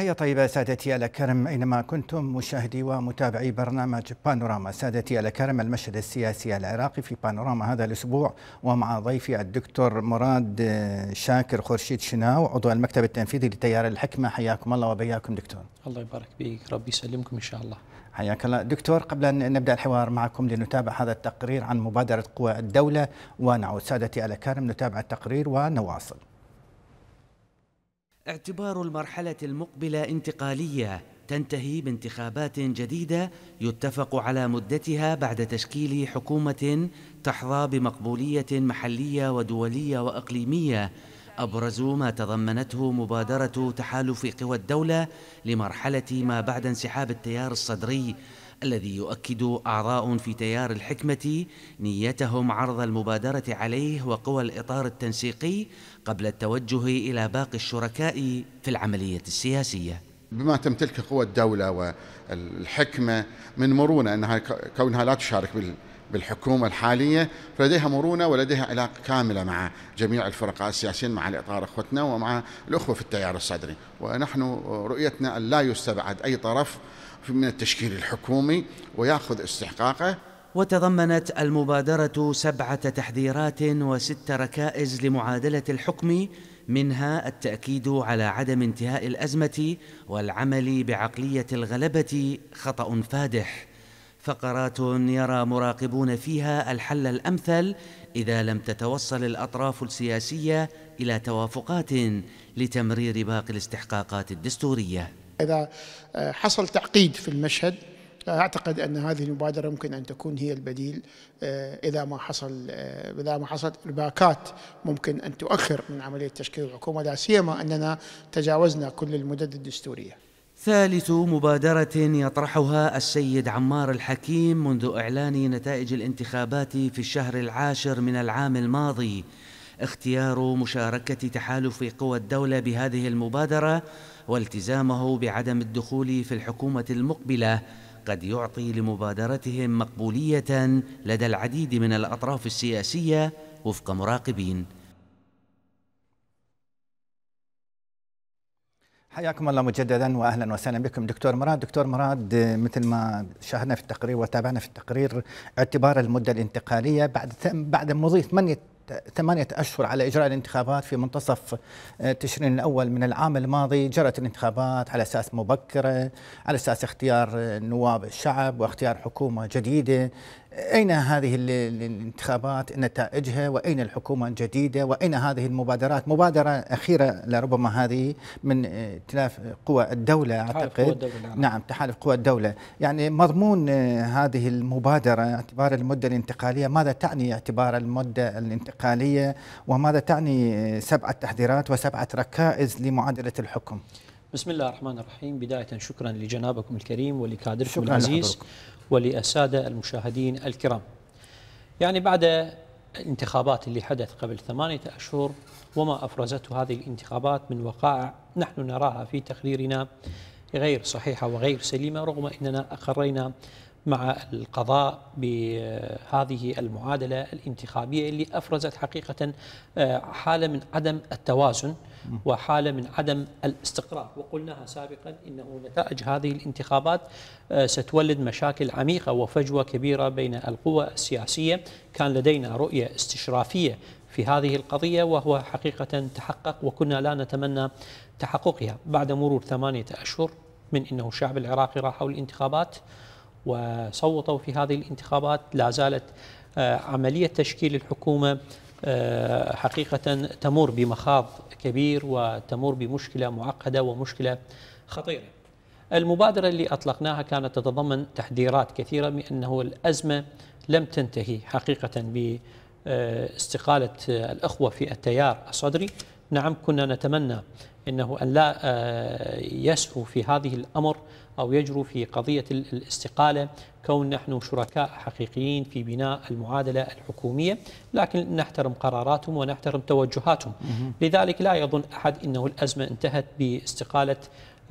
تحية طيبة سادتي كرم أينما كنتم مشاهدي ومتابعي برنامج بانوراما سادتي كرم المشهد السياسي العراقي في بانوراما هذا الأسبوع ومع ضيفي الدكتور مراد آه، شاكر خورشيد شناو عضو المكتب التنفيذي لتيار الحكمة حياكم الله وبياكم دكتور الله يبارك بك ربي يسلمكم إن شاء الله حياك الله دكتور قبل أن نبدأ الحوار معكم لنتابع هذا التقرير عن مبادرة قوى الدولة ونعود سادتي كرم نتابع التقرير ونواصل اعتبار المرحلة المقبلة انتقالية تنتهي بانتخابات جديدة يتفق على مدتها بعد تشكيل حكومة تحظى بمقبولية محلية ودولية وإقليمية أبرز ما تضمنته مبادرة تحالف قوى الدولة لمرحلة ما بعد انسحاب التيار الصدري الذي يؤكد اعضاء في تيار الحكمه نيتهم عرض المبادره عليه وقوى الاطار التنسيقي قبل التوجه الى باقي الشركاء في العمليه السياسيه. بما تمتلك قوى الدوله والحكمه من مرونه انها كونها لا تشارك بال بالحكومة الحالية فلديها مرونة ولديها علاقة كاملة مع جميع الفرقاء السياسيين مع الإطار أخوتنا ومع الأخوة في التيار الصدري ونحن رؤيتنا أن لا يستبعد أي طرف من التشكيل الحكومي ويأخذ استحقاقه وتضمنت المبادرة سبعة تحذيرات وست ركائز لمعادلة الحكم منها التأكيد على عدم انتهاء الأزمة والعمل بعقلية الغلبة خطأ فادح فقرات يرى مراقبون فيها الحل الامثل اذا لم تتوصل الاطراف السياسيه الى توافقات لتمرير باقي الاستحقاقات الدستوريه. اذا حصل تعقيد في المشهد اعتقد ان هذه المبادره ممكن ان تكون هي البديل آه، اذا ما حصل آه، اذا ما حصلت ارباكات ممكن ان تؤخر من عمليه تشكيل الحكومه لا سيما اننا تجاوزنا كل المدد الدستوريه. ثالث مبادرة يطرحها السيد عمار الحكيم منذ إعلان نتائج الانتخابات في الشهر العاشر من العام الماضي اختيار مشاركة تحالف قوى الدولة بهذه المبادرة والتزامه بعدم الدخول في الحكومة المقبلة قد يعطي لمبادرتهم مقبولية لدى العديد من الأطراف السياسية وفق مراقبين حياكم الله مجددا واهلا وسهلا بكم دكتور مراد، دكتور مراد مثل ما شاهدنا في التقرير وتابعنا في التقرير اعتبار المده الانتقاليه بعد بعد مضي ثمانيه أشهر على إجراء الانتخابات في منتصف آه، تشرين الأول من العام الماضي جرت الانتخابات على أساس مبكرة على أساس اختيار آه، نواب الشعب واختيار حكومة جديدة أين هذه الانتخابات نتائجها وأين الحكومة الجديدة وأين هذه المبادرات مبادرة أخيرة لربما هذه من ائتلاف قوى الدولة أعتقد قوى الدولة نعم. نعم تحالف قوى الدولة يعني مضمون آه، هذه المبادرة اعتبار المدة الانتقالية ماذا تعني اعتبار المدة الانتقالية وماذا تعني آه، سبعة تحذيرات وسبعة ركائز لمعادلة الحكم بسم الله الرحمن الرحيم بداية شكرا لجنابكم الكريم ولكادركم العزيز وللسادة المشاهدين الكرام يعني بعد الانتخابات اللي حدث قبل ثمانية أشهر وما أفرزته هذه الانتخابات من وقائع نحن نراها في تقريرنا غير صحيحة وغير سليمة رغم أننا أقرينا مع القضاء بهذه المعادلة الانتخابية اللي أفرزت حقيقة آه، حالة من عدم التوازن وحالة من عدم الاستقرار وقلناها سابقا إنه نتائج هذه الانتخابات آه، ستولد مشاكل عميقة وفجوة كبيرة بين القوى السياسية كان لدينا رؤية استشرافية في هذه القضية وهو حقيقة تحقق وكنا لا نتمنى تحققها بعد مرور ثمانية أشهر من أنه الشعب العراقي راحوا الانتخابات وصوتوا في هذه الانتخابات لا زالت آه، عملية تشكيل الحكومة آه، حقيقة تمر بمخاض كبير وتمر بمشكلة معقدة ومشكلة خطيرة المبادرة اللي أطلقناها كانت تتضمن تحذيرات كثيرة بأنه الأزمة لم تنتهي حقيقة باستقالة آه، الأخوة في التيار الصدري نعم كنا نتمنى انه ان لا آه، يسعوا في هذه الامر او يجروا في قضيه الاستقاله كون نحن شركاء حقيقيين في بناء المعادله الحكوميه لكن نحترم قراراتهم ونحترم توجهاتهم لذلك لا يظن احد انه الازمه انتهت باستقاله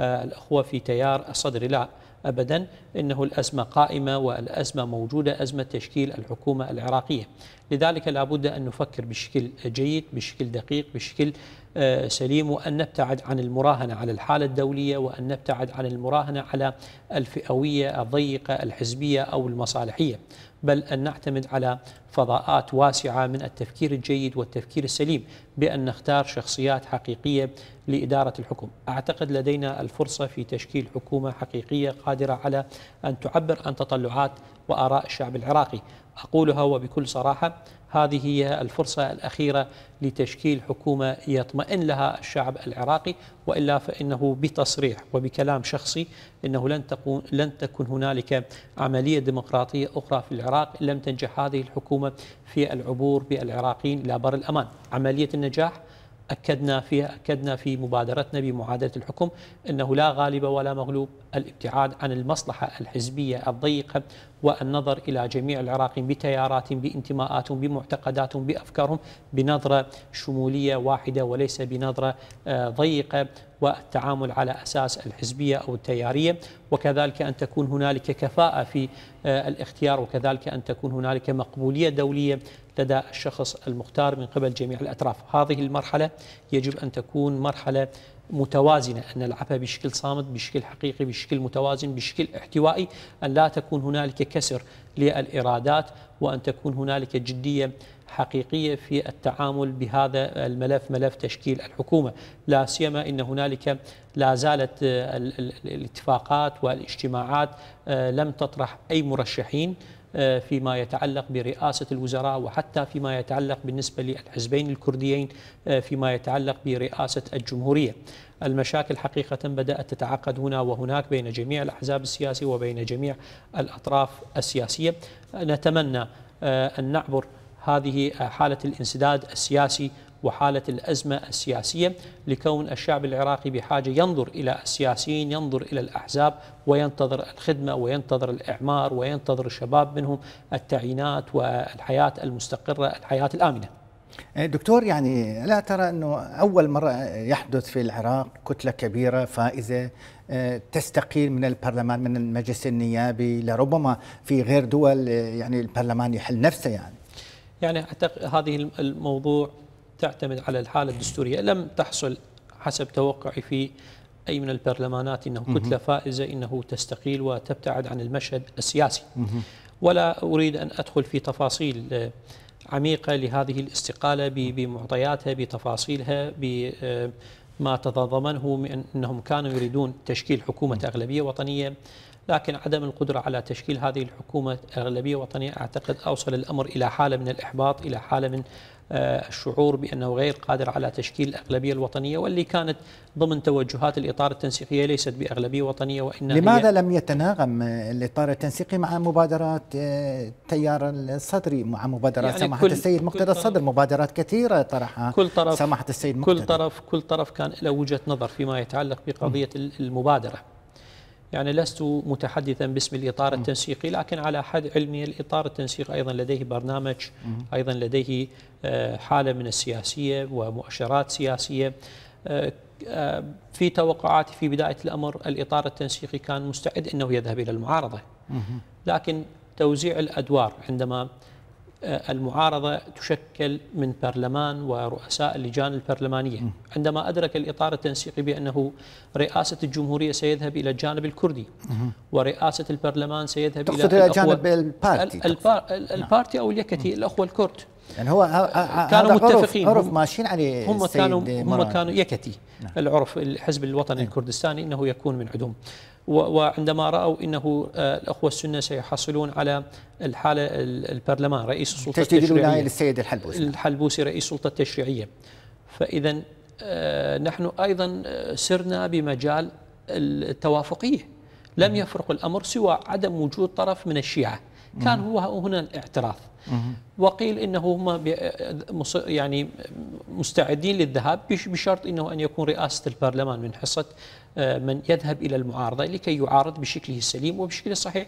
آه، الاخوه في تيار الصدر لا أبدا إنه الأزمة قائمة والأزمة موجودة أزمة تشكيل الحكومة العراقية لذلك لابد أن نفكر بشكل جيد بشكل دقيق بشكل آه، سليم وأن نبتعد عن المراهنة على الحالة الدولية وأن نبتعد عن المراهنة على الفئوية الضيقة الحزبية أو المصالحية بل أن نعتمد على فضاءات واسعة من التفكير الجيد والتفكير السليم بأن نختار شخصيات حقيقية لإدارة الحكم أعتقد لدينا الفرصة في تشكيل حكومة حقيقية قادرة على أن تعبر عن تطلعات وآراء الشعب العراقي أقولها وبكل صراحة هذه هي الفرصة الأخيرة لتشكيل حكومة يطمئن لها الشعب العراقي وإلا فإنه بتصريح وبكلام شخصي إنه لن تكون لن تكون هنالك عملية ديمقراطية أخرى في العراق لم تنجح هذه الحكومة الحكومة في العبور بالعراقيين إلى بر الأمان عملية النجاح أكدنا فيها أكدنا في مبادرتنا بمعادلة الحكم أنه لا غالب ولا مغلوب الابتعاد عن المصلحة الحزبية الضيقة والنظر إلى جميع العراقيين بتياراتهم بانتماءاتهم بمعتقداتهم بأفكارهم بنظرة شمولية واحدة وليس بنظرة آه، ضيقة والتعامل على أساس الحزبية أو التيارية وكذلك أن تكون هنالك كفاءة في آه، الاختيار وكذلك أن تكون هنالك مقبولية دولية لدى الشخص المختار من قبل جميع الأطراف هذه المرحلة يجب أن تكون مرحلة متوازنة أن نلعبها بشكل صامت بشكل حقيقي بشكل متوازن بشكل احتوائي أن لا تكون هنالك كسر للإرادات وأن تكون هنالك جدية حقيقية في التعامل بهذا الملف ملف تشكيل الحكومة لا سيما أن هنالك لا زالت الاتفاقات والاجتماعات آه، لم تطرح أي مرشحين آه، فيما يتعلق برئاسة الوزراء وحتى فيما يتعلق بالنسبة للحزبين الكرديين آه، فيما يتعلق برئاسة الجمهورية المشاكل حقيقة بدأت تتعقد هنا وهناك بين جميع الأحزاب السياسية وبين جميع الأطراف السياسية نتمنى آه، أن نعبر هذه حالة الانسداد السياسي وحالة الأزمة السياسية لكون الشعب العراقي بحاجة ينظر إلى السياسيين ينظر إلى الأحزاب وينتظر الخدمة وينتظر الإعمار وينتظر الشباب منهم التعيينات والحياة المستقرة الحياة الآمنة إيه، دكتور يعني لا ترى انه اول مره يحدث في العراق كتله كبيره فائزه إيه، تستقيل من البرلمان من المجلس النيابي لربما في غير دول إيه، يعني البرلمان يحل نفسه يعني يعني اعتقد هذه الموضوع تعتمد على الحالة الدستورية لم تحصل حسب توقعي في أي من البرلمانات إنه كتلة فائزة إنه تستقيل وتبتعد عن المشهد السياسي ولا أريد أن أدخل في تفاصيل آه، عميقة لهذه الاستقالة بمعطياتها بتفاصيلها بما آه، تضمنه من أنهم كانوا يريدون تشكيل حكومة أغلبية وطنية لكن عدم القدرة على تشكيل هذه الحكومة أغلبية وطنية أعتقد أوصل الأمر إلى حالة من الإحباط إلى حالة من آه، الشعور بأنه غير قادر على تشكيل الأغلبية الوطنية واللي كانت ضمن توجهات الإطار التنسيقية ليست بأغلبية وطنية وإنما لماذا لم يتناغم الإطار التنسيقي مع مبادرات آه، تيار الصدري مع مبادرات يعني سماحة السيد مقتدى الصدر مبادرات كثيرة طرحها كل طرف سماحة السيد مقتدى كل طرف كل طرف كان له وجهة نظر فيما يتعلق بقضية المبادرة يعني لست متحدثا باسم الإطار التنسيقي لكن على حد علمي الإطار التنسيقي أيضا لديه برنامج أيضا لديه آه، حالة من السياسية ومؤشرات سياسية آه، آه، في توقعاتي في بداية الأمر الإطار التنسيقي كان مستعد أنه يذهب إلى المعارضة لكن توزيع الأدوار عندما آه، المعارضة تشكل من برلمان ورؤساء اللجان البرلمانية عندما أدرك الإطار التنسيقي بأنه رئاسة الجمهورية سيذهب إلى الجانب الكردي ورئاسة البرلمان سيذهب تقصد إلى جانب البارتي نعم. البارتي أو اليكتي الأخوة الكرد يعني هو آه، آه، كانوا متفقين عرف, عرف ماشيين عليه هم كانوا هم كانوا يكتي نعم. العرف الحزب الوطني نعم. الكردستاني انه يكون من عدوم وعندما رأوا أنه آه، الأخوة السنة سيحصلون على الحالة البرلمان رئيس السلطة تجديد ولاية للسيد الحلبوسي نعم. الحلبوسي رئيس السلطة التشريعية فإذا آه، نحن أيضا آه، سرنا بمجال التوافقية لم يفرق الأمر سوى عدم وجود طرف من الشيعة كان هو هنا الاعتراف وقيل انه هم يعني مستعدين للذهاب بشرط انه ان يكون رئاسه البرلمان من حصه من يذهب إلى المعارضة لكي يعارض بشكله السليم وبشكله الصحيح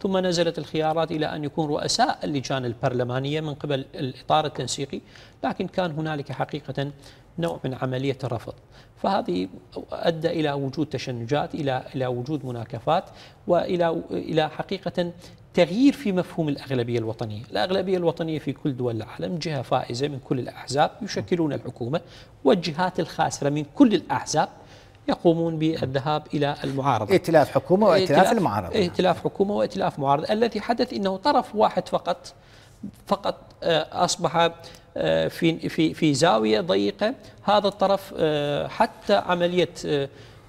ثم نزلت الخيارات إلى أن يكون رؤساء اللجان البرلمانية من قبل الإطار التنسيقي لكن كان هنالك حقيقة نوع من عملية الرفض فهذه أدى إلى وجود تشنجات إلى إلى وجود مناكفات وإلى إلى حقيقة تغيير في مفهوم الأغلبية الوطنية الأغلبية الوطنية في كل دول العالم جهة فائزة من كل الأحزاب يشكلون الحكومة والجهات الخاسرة من كل الأحزاب يقومون بالذهاب إلى المعارضة ائتلاف حكومة وائتلاف المعارضة ائتلاف حكومة وائتلاف معارضة الذي حدث أنه طرف واحد فقط فقط آه، أصبح آه، في في في زاويه ضيقه هذا الطرف آه، حتى عمليه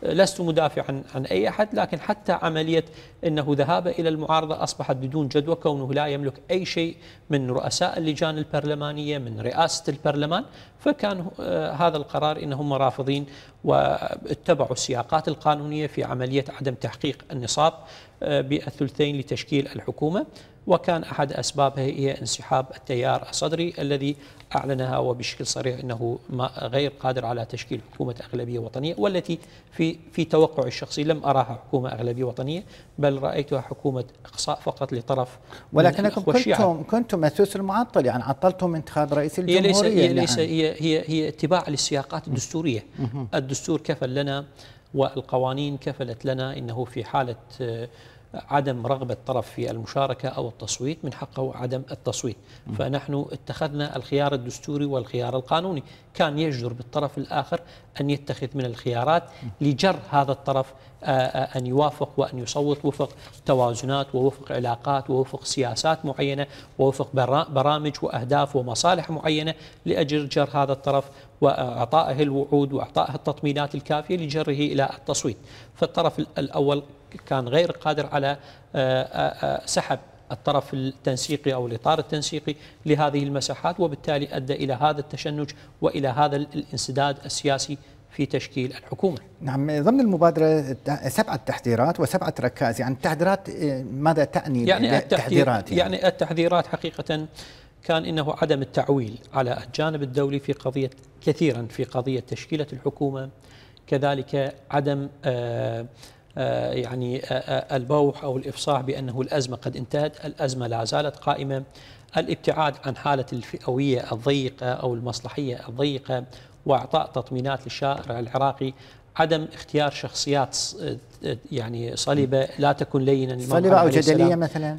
لست مدافعا عن أي أحد لكن حتى عملية أنه ذهاب إلى المعارضة أصبحت بدون جدوى كونه لا يملك أي شيء من رؤساء اللجان البرلمانية من رئاسة البرلمان فكان آه، هذا القرار أنهم رافضين واتبعوا السياقات القانونية في عملية عدم تحقيق النصاب بالثلثين لتشكيل الحكومة وكان أحد أسبابها هي انسحاب التيار الصدري الذي أعلنها وبشكل صريح أنه غير قادر على تشكيل حكومة أغلبية وطنية والتي في في توقع الشخصي لم أراها حكومة أغلبية وطنية بل رأيتها حكومة إقصاء فقط لطرف ولكنكم كنتم كنتم أسوس المعطل يعني عطلتم انتخاب رئيس الجمهورية هي ليس هي, ليس يعني. هي, هي, هي اتباع للسياقات الدستورية الدستور كفل لنا والقوانين كفلت لنا انه في حاله آه، عدم رغبة طرف في المشاركة أو التصويت من حقه عدم التصويت فنحن اتخذنا الخيار الدستوري والخيار القانوني كان يجدر بالطرف الآخر أن يتخذ من الخيارات لجر هذا الطرف آه، آه، أن يوافق وأن يصوت وفق توازنات ووفق علاقات ووفق سياسات معينة ووفق برامج وأهداف ومصالح معينة لأجل جر هذا الطرف وإعطائه الوعود وإعطائه التطمينات الكافية لجره إلى التصويت فالطرف الأول كان غير قادر على آه، آه، آه، سحب الطرف التنسيقي او الاطار التنسيقي لهذه المساحات وبالتالي ادى الى هذا التشنج والى هذا الانسداد السياسي في تشكيل الحكومة نعم ضمن المبادرة سبعة تحذيرات وسبعة ركائز يعني التحذيرات ماذا تعني يعني التحذيرات يعني, يعني التحذيرات حقيقة كان إنه عدم التعويل على الجانب الدولي في قضية كثيرا في قضية تشكيلة الحكومة كذلك عدم آه آه، يعني آه، آه، البوح أو الإفصاح بأنه الأزمة قد انتهت الأزمة لا زالت قائمة الابتعاد عن حالة الفئوية الضيقة أو المصلحية الضيقة وإعطاء تطمينات للشارع العراقي عدم اختيار شخصيات يعني صليبه لا تكون لينا صليبه او جدليه مثلا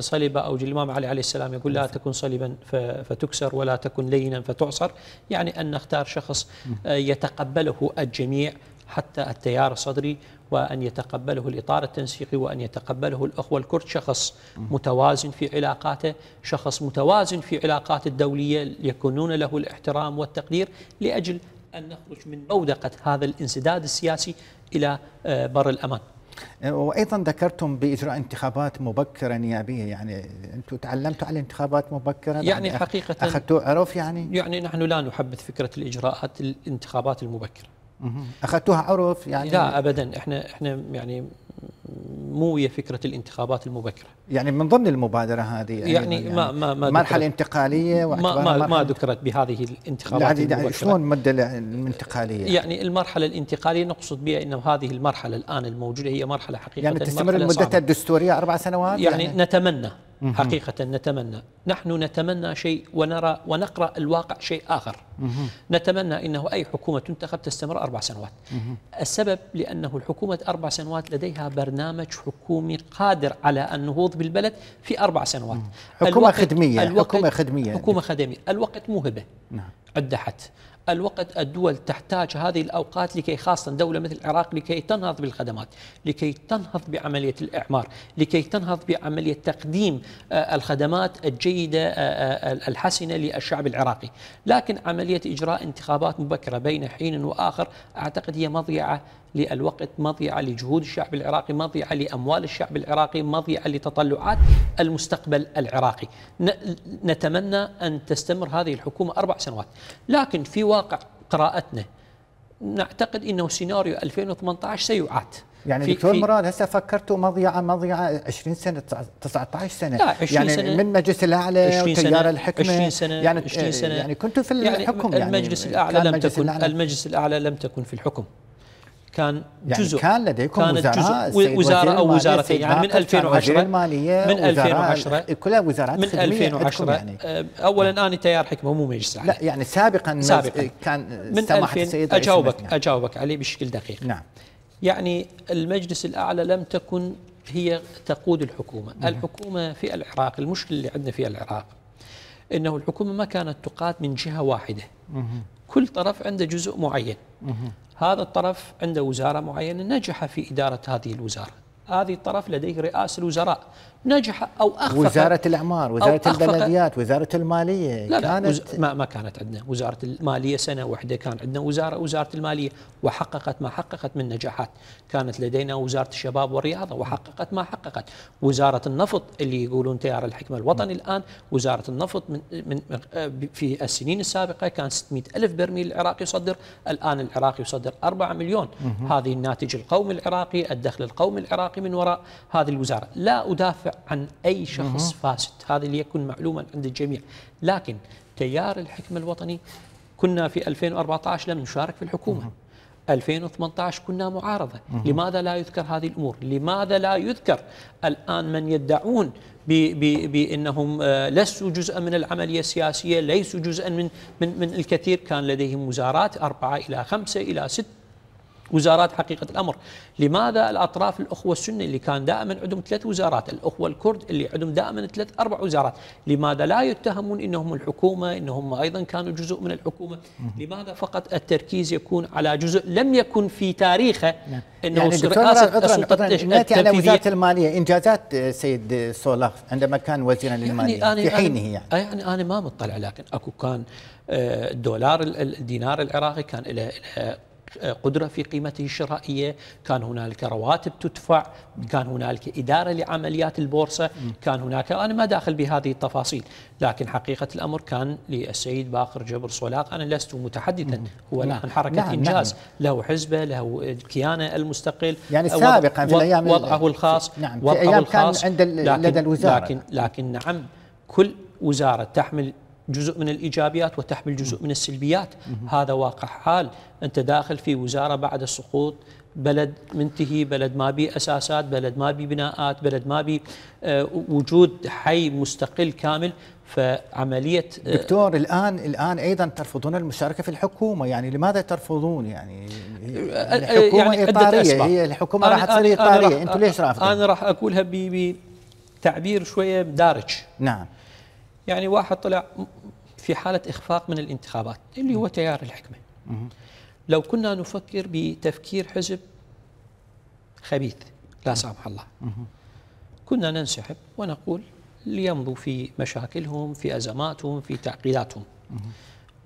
صليبه او الامام علي عليه السلام يقول لا تكن صليبا فتكسر ولا تكن لينا فتعصر يعني ان نختار شخص يتقبله الجميع حتى التيار الصدري وأن يتقبله الإطار التنسيقي وأن يتقبله الأخوة الكرد شخص متوازن في علاقاته شخص متوازن في علاقات الدولية يكونون له الاحترام والتقدير لأجل أن نخرج من بودقة هذا الانسداد السياسي إلى آه، بر الأمان آه، وايضا ذكرتم باجراء انتخابات مبكره نيابيه يعني انتم تعلمتوا على انتخابات مبكره يعني, يعني حقيقه اخذتوا عرف يعني يعني نحن لا نحبذ فكره الاجراءات الانتخابات المبكره اخذتوها عرف يعني لا ابدا احنا احنا يعني مو ويا فكره الانتخابات المبكره يعني من ضمن المبادره هذه يعني, يعني ما ما ما مرحله انتقاليه ما ما, ما ذكرت بهذه الانتخابات يعني يعني المبكره شلون المده الانتقاليه يعني المرحله الانتقاليه نقصد بها انه هذه المرحله الان الموجوده هي مرحله حقيقه يعني تستمر مدتها الدستوريه اربع سنوات يعني, يعني نتمنى حقيقه نتمنى نحن نتمنى شيء ونرى ونقرا الواقع شيء اخر نتمنى أنه أي حكومة تنتخب تستمر أربع سنوات السبب لأنه الحكومة أربع سنوات لديها برنامج حكومي قادر على النهوض بالبلد في أربع سنوات حكومة خدمية الوقت حكومة خدمية حكومة خدمية الوقت موهبة نعم. عدحت الوقت الدول تحتاج هذه الأوقات لكي خاصة دولة مثل العراق لكي تنهض بالخدمات لكي تنهض بعملية الإعمار لكي تنهض بعملية تقديم آه، الخدمات الجيدة آه، آه، الحسنة للشعب العراقي لكن عملية إجراء انتخابات مبكرة بين حين وآخر أعتقد هي مضيعة للوقت مضيعة لجهود الشعب العراقي مضيعة لأموال الشعب العراقي مضيعة لتطلعات المستقبل العراقي نتمنى أن تستمر هذه الحكومة أربع سنوات لكن في واقع قراءتنا نعتقد أنه سيناريو 2018 سيعاد يعني في دكتور في مراد هسه فكرتوا مضيعه مضيعه 20 سنه 19 سنه لا 20 يعني سنة من مجلس الاعلى وتيار الحكمه 20 سنه يعني 20 سنه يعني كنتوا في يعني الحكم يعني المجلس الاعلى لم تكن المجلس الاعلى لم تكن في الحكم كان يعني جزء كان لديكم كانت وزارة جزء وزاره او وزارتين يعني من 2010 الماليه من 2010 يعني كلها وزارات من 2010 يعني أه، اولا آه. انا تيار حكمه مو مجلس لا يعني سابقا, سابقا إيه، كان من سماحه السيد اجاوبك يعني. اجاوبك عليه بشكل دقيق نعم يعني المجلس الاعلى لم تكن هي تقود الحكومه، نعم. الحكومه في العراق المشكله اللي عندنا في العراق انه الحكومه ما كانت تقاد من جهه واحده كل طرف عنده جزء معين هذا الطرف عنده وزارة معينة نجح في إدارة هذه الوزارة هذه الطرف لديه رئاس الوزراء نجح او اخفق وزاره الاعمار وزاره البلديات وزاره الماليه لا كانت لا وز... ما, ما كانت عندنا وزاره الماليه سنه واحده كان عندنا وزاره وزاره الماليه وحققت ما حققت من نجاحات كانت لدينا وزاره الشباب والرياضه وحققت ما حققت وزاره النفط اللي يقولون تيار الحكمه الوطني الان وزاره النفط من, من في السنين السابقه كان 600 الف برميل العراقي يصدر الان العراق يصدر 4 مليون هذه الناتج القومي العراقي الدخل القومي العراقي من وراء هذه الوزاره لا ادافع عن أي شخص فاسد هذا ليكن معلوما عند الجميع لكن تيار الحكم الوطني كنا في 2014 لم نشارك في الحكومة 2018 كنا معارضة لماذا لا يذكر هذه الأمور لماذا لا يذكر الآن من يدعون بأنهم آه، لسوا جزءا من العملية السياسية ليسوا جزءا من, من, من الكثير كان لديهم وزارات أربعة إلى خمسة إلى ست وزارات حقيقة الأمر لماذا الأطراف الأخوة السنة اللي كان دائما عندهم ثلاث وزارات الأخوة الكرد اللي عندهم دائما ثلاث أربع وزارات لماذا لا يتهمون أنهم الحكومة أنهم أيضا كانوا جزء من الحكومة لماذا فقط التركيز يكون على جزء لم يكن في تاريخه نعم. يعني أنه يعني رئاسة السلطة نأتي على وزارة المالية إنجازات آه، سيد سولاخ عندما كان وزيرا يعني للمالية يعني في حينه يعني. يعني أنا ما مطلع لكن أكو كان الدولار آه، الدينار العراقي كان له قدرة في قيمته الشرائية كان هنالك رواتب تدفع كان هنالك إدارة لعمليات البورصة كان هناك أنا ما داخل بهذه التفاصيل لكن حقيقة الأمر كان للسيد باقر جبر صولاق أنا لست متحدثا هو الآن نعم. حركة نعم, نعم. إنجاز نعم. له حزبه له كيانه المستقل يعني سابقا في الأيام وضعه الخاص نعم في أيام كان عند لدى الوزارة لكن, لكن نعم كل وزارة تحمل جزء من الإيجابيات وتحمل جزء من السلبيات هذا واقع حال أنت داخل في وزارة بعد السقوط بلد منتهي بلد ما بي أساسات بلد ما بي بناءات بلد ما بي آه، وجود حي مستقل كامل فعملية آه، دكتور الآن الآن أيضا ترفضون المشاركة في الحكومة يعني لماذا ترفضون يعني آه، الحكومة يعني إطارية هي الحكومة راح تصير إطارية أنتم ليش رافضين أنا راح أقولها بتعبير شوية دارج نعم يعني واحد طلع في حالة إخفاق من الانتخابات اللي هو تيار الحكمة لو كنا نفكر بتفكير حزب خبيث لا سامح الله كنا ننسحب ونقول ليمضوا في مشاكلهم في أزماتهم في تعقيداتهم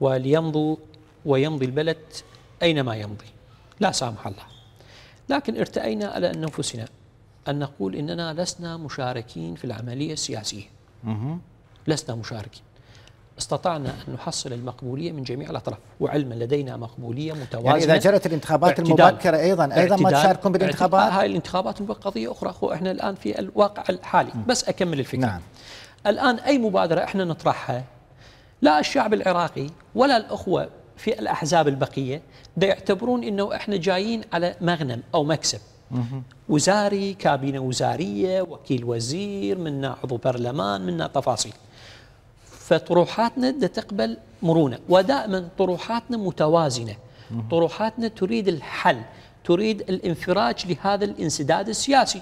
وليمضوا ويمضي البلد أينما يمضي لا سامح الله لكن ارتأينا على أنفسنا أن نقول إننا لسنا مشاركين في العملية السياسية لسنا مشاركين استطعنا أن نحصل المقبولية من جميع الأطراف وعلما لدينا مقبولية متوازنة يعني إذا جرت الانتخابات المبكرة أيضا أيضا ما تشاركون بالانتخابات هاي الانتخابات قضية أخرى أخو إحنا الآن في الواقع الحالي م. بس أكمل الفكرة نعم. الآن أي مبادرة إحنا نطرحها لا الشعب العراقي ولا الأخوة في الأحزاب البقية بيعتبرون أنه إحنا جايين على مغنم أو مكسب وزاري كابينة وزارية وكيل وزير منا عضو برلمان منا تفاصيل فطروحاتنا تقبل مرونه ودائما طروحاتنا متوازنه طروحاتنا تريد الحل تريد الانفراج لهذا الانسداد السياسي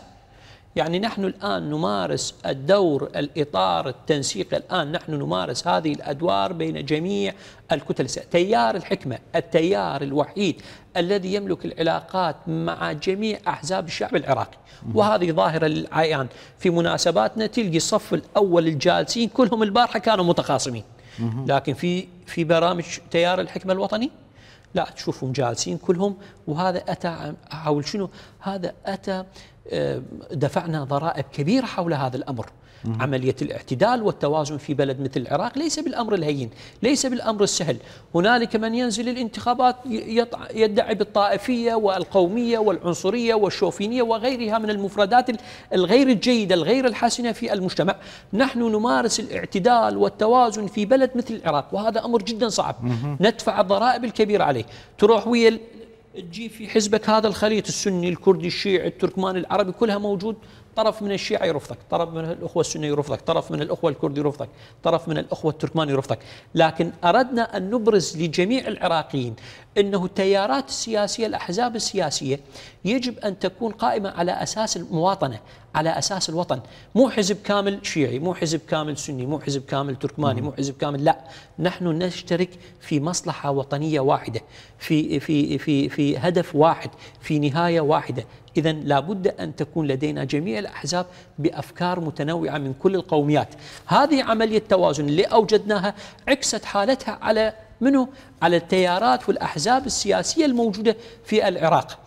يعني نحن الآن نمارس الدور الإطار التنسيقي الآن نحن نمارس هذه الأدوار بين جميع الكتل تيار الحكمة التيار الوحيد الذي يملك العلاقات مع جميع أحزاب الشعب العراقي وهذه ظاهرة للعيان في مناسباتنا تلقي الصف الأول الجالسين كلهم البارحة كانوا متخاصمين لكن في في برامج تيار الحكمة الوطني لا تشوفهم جالسين كلهم وهذا أتى حول شنو هذا أتى آه، دفعنا ضرائب كبيرة حول هذا الأمر مم. عملية الاعتدال والتوازن في بلد مثل العراق ليس بالأمر الهين ليس بالأمر السهل هنالك من ينزل الانتخابات يدعي بالطائفية والقومية والعنصرية والشوفينية وغيرها من المفردات الغير الجيدة الغير الحسنة في المجتمع نحن نمارس الاعتدال والتوازن في بلد مثل العراق وهذا أمر جدا صعب مم. ندفع الضرائب الكبيرة عليه تروح ويا تجي في حزبك هذا الخليط السني الكردي الشيعي التركماني العربي كلها موجود طرف من الشيعة يرفضك طرف من الأخوة السنة يرفضك طرف من الأخوة الكرد يرفضك طرف من الأخوة التركمان يرفضك لكن أردنا أن نبرز لجميع العراقيين أنه التيارات السياسية الأحزاب السياسية يجب أن تكون قائمة على أساس المواطنة على أساس الوطن مو حزب كامل شيعي مو حزب كامل سني مو حزب كامل تركماني مو حزب كامل لا نحن نشترك في مصلحة وطنية واحدة في, في, في, في هدف واحد في نهاية واحدة إذا لابد أن تكون لدينا جميع الأحزاب بأفكار متنوعة من كل القوميات هذه عملية توازن اللي أوجدناها عكست حالتها على منه على التيارات والأحزاب السياسية الموجودة في العراق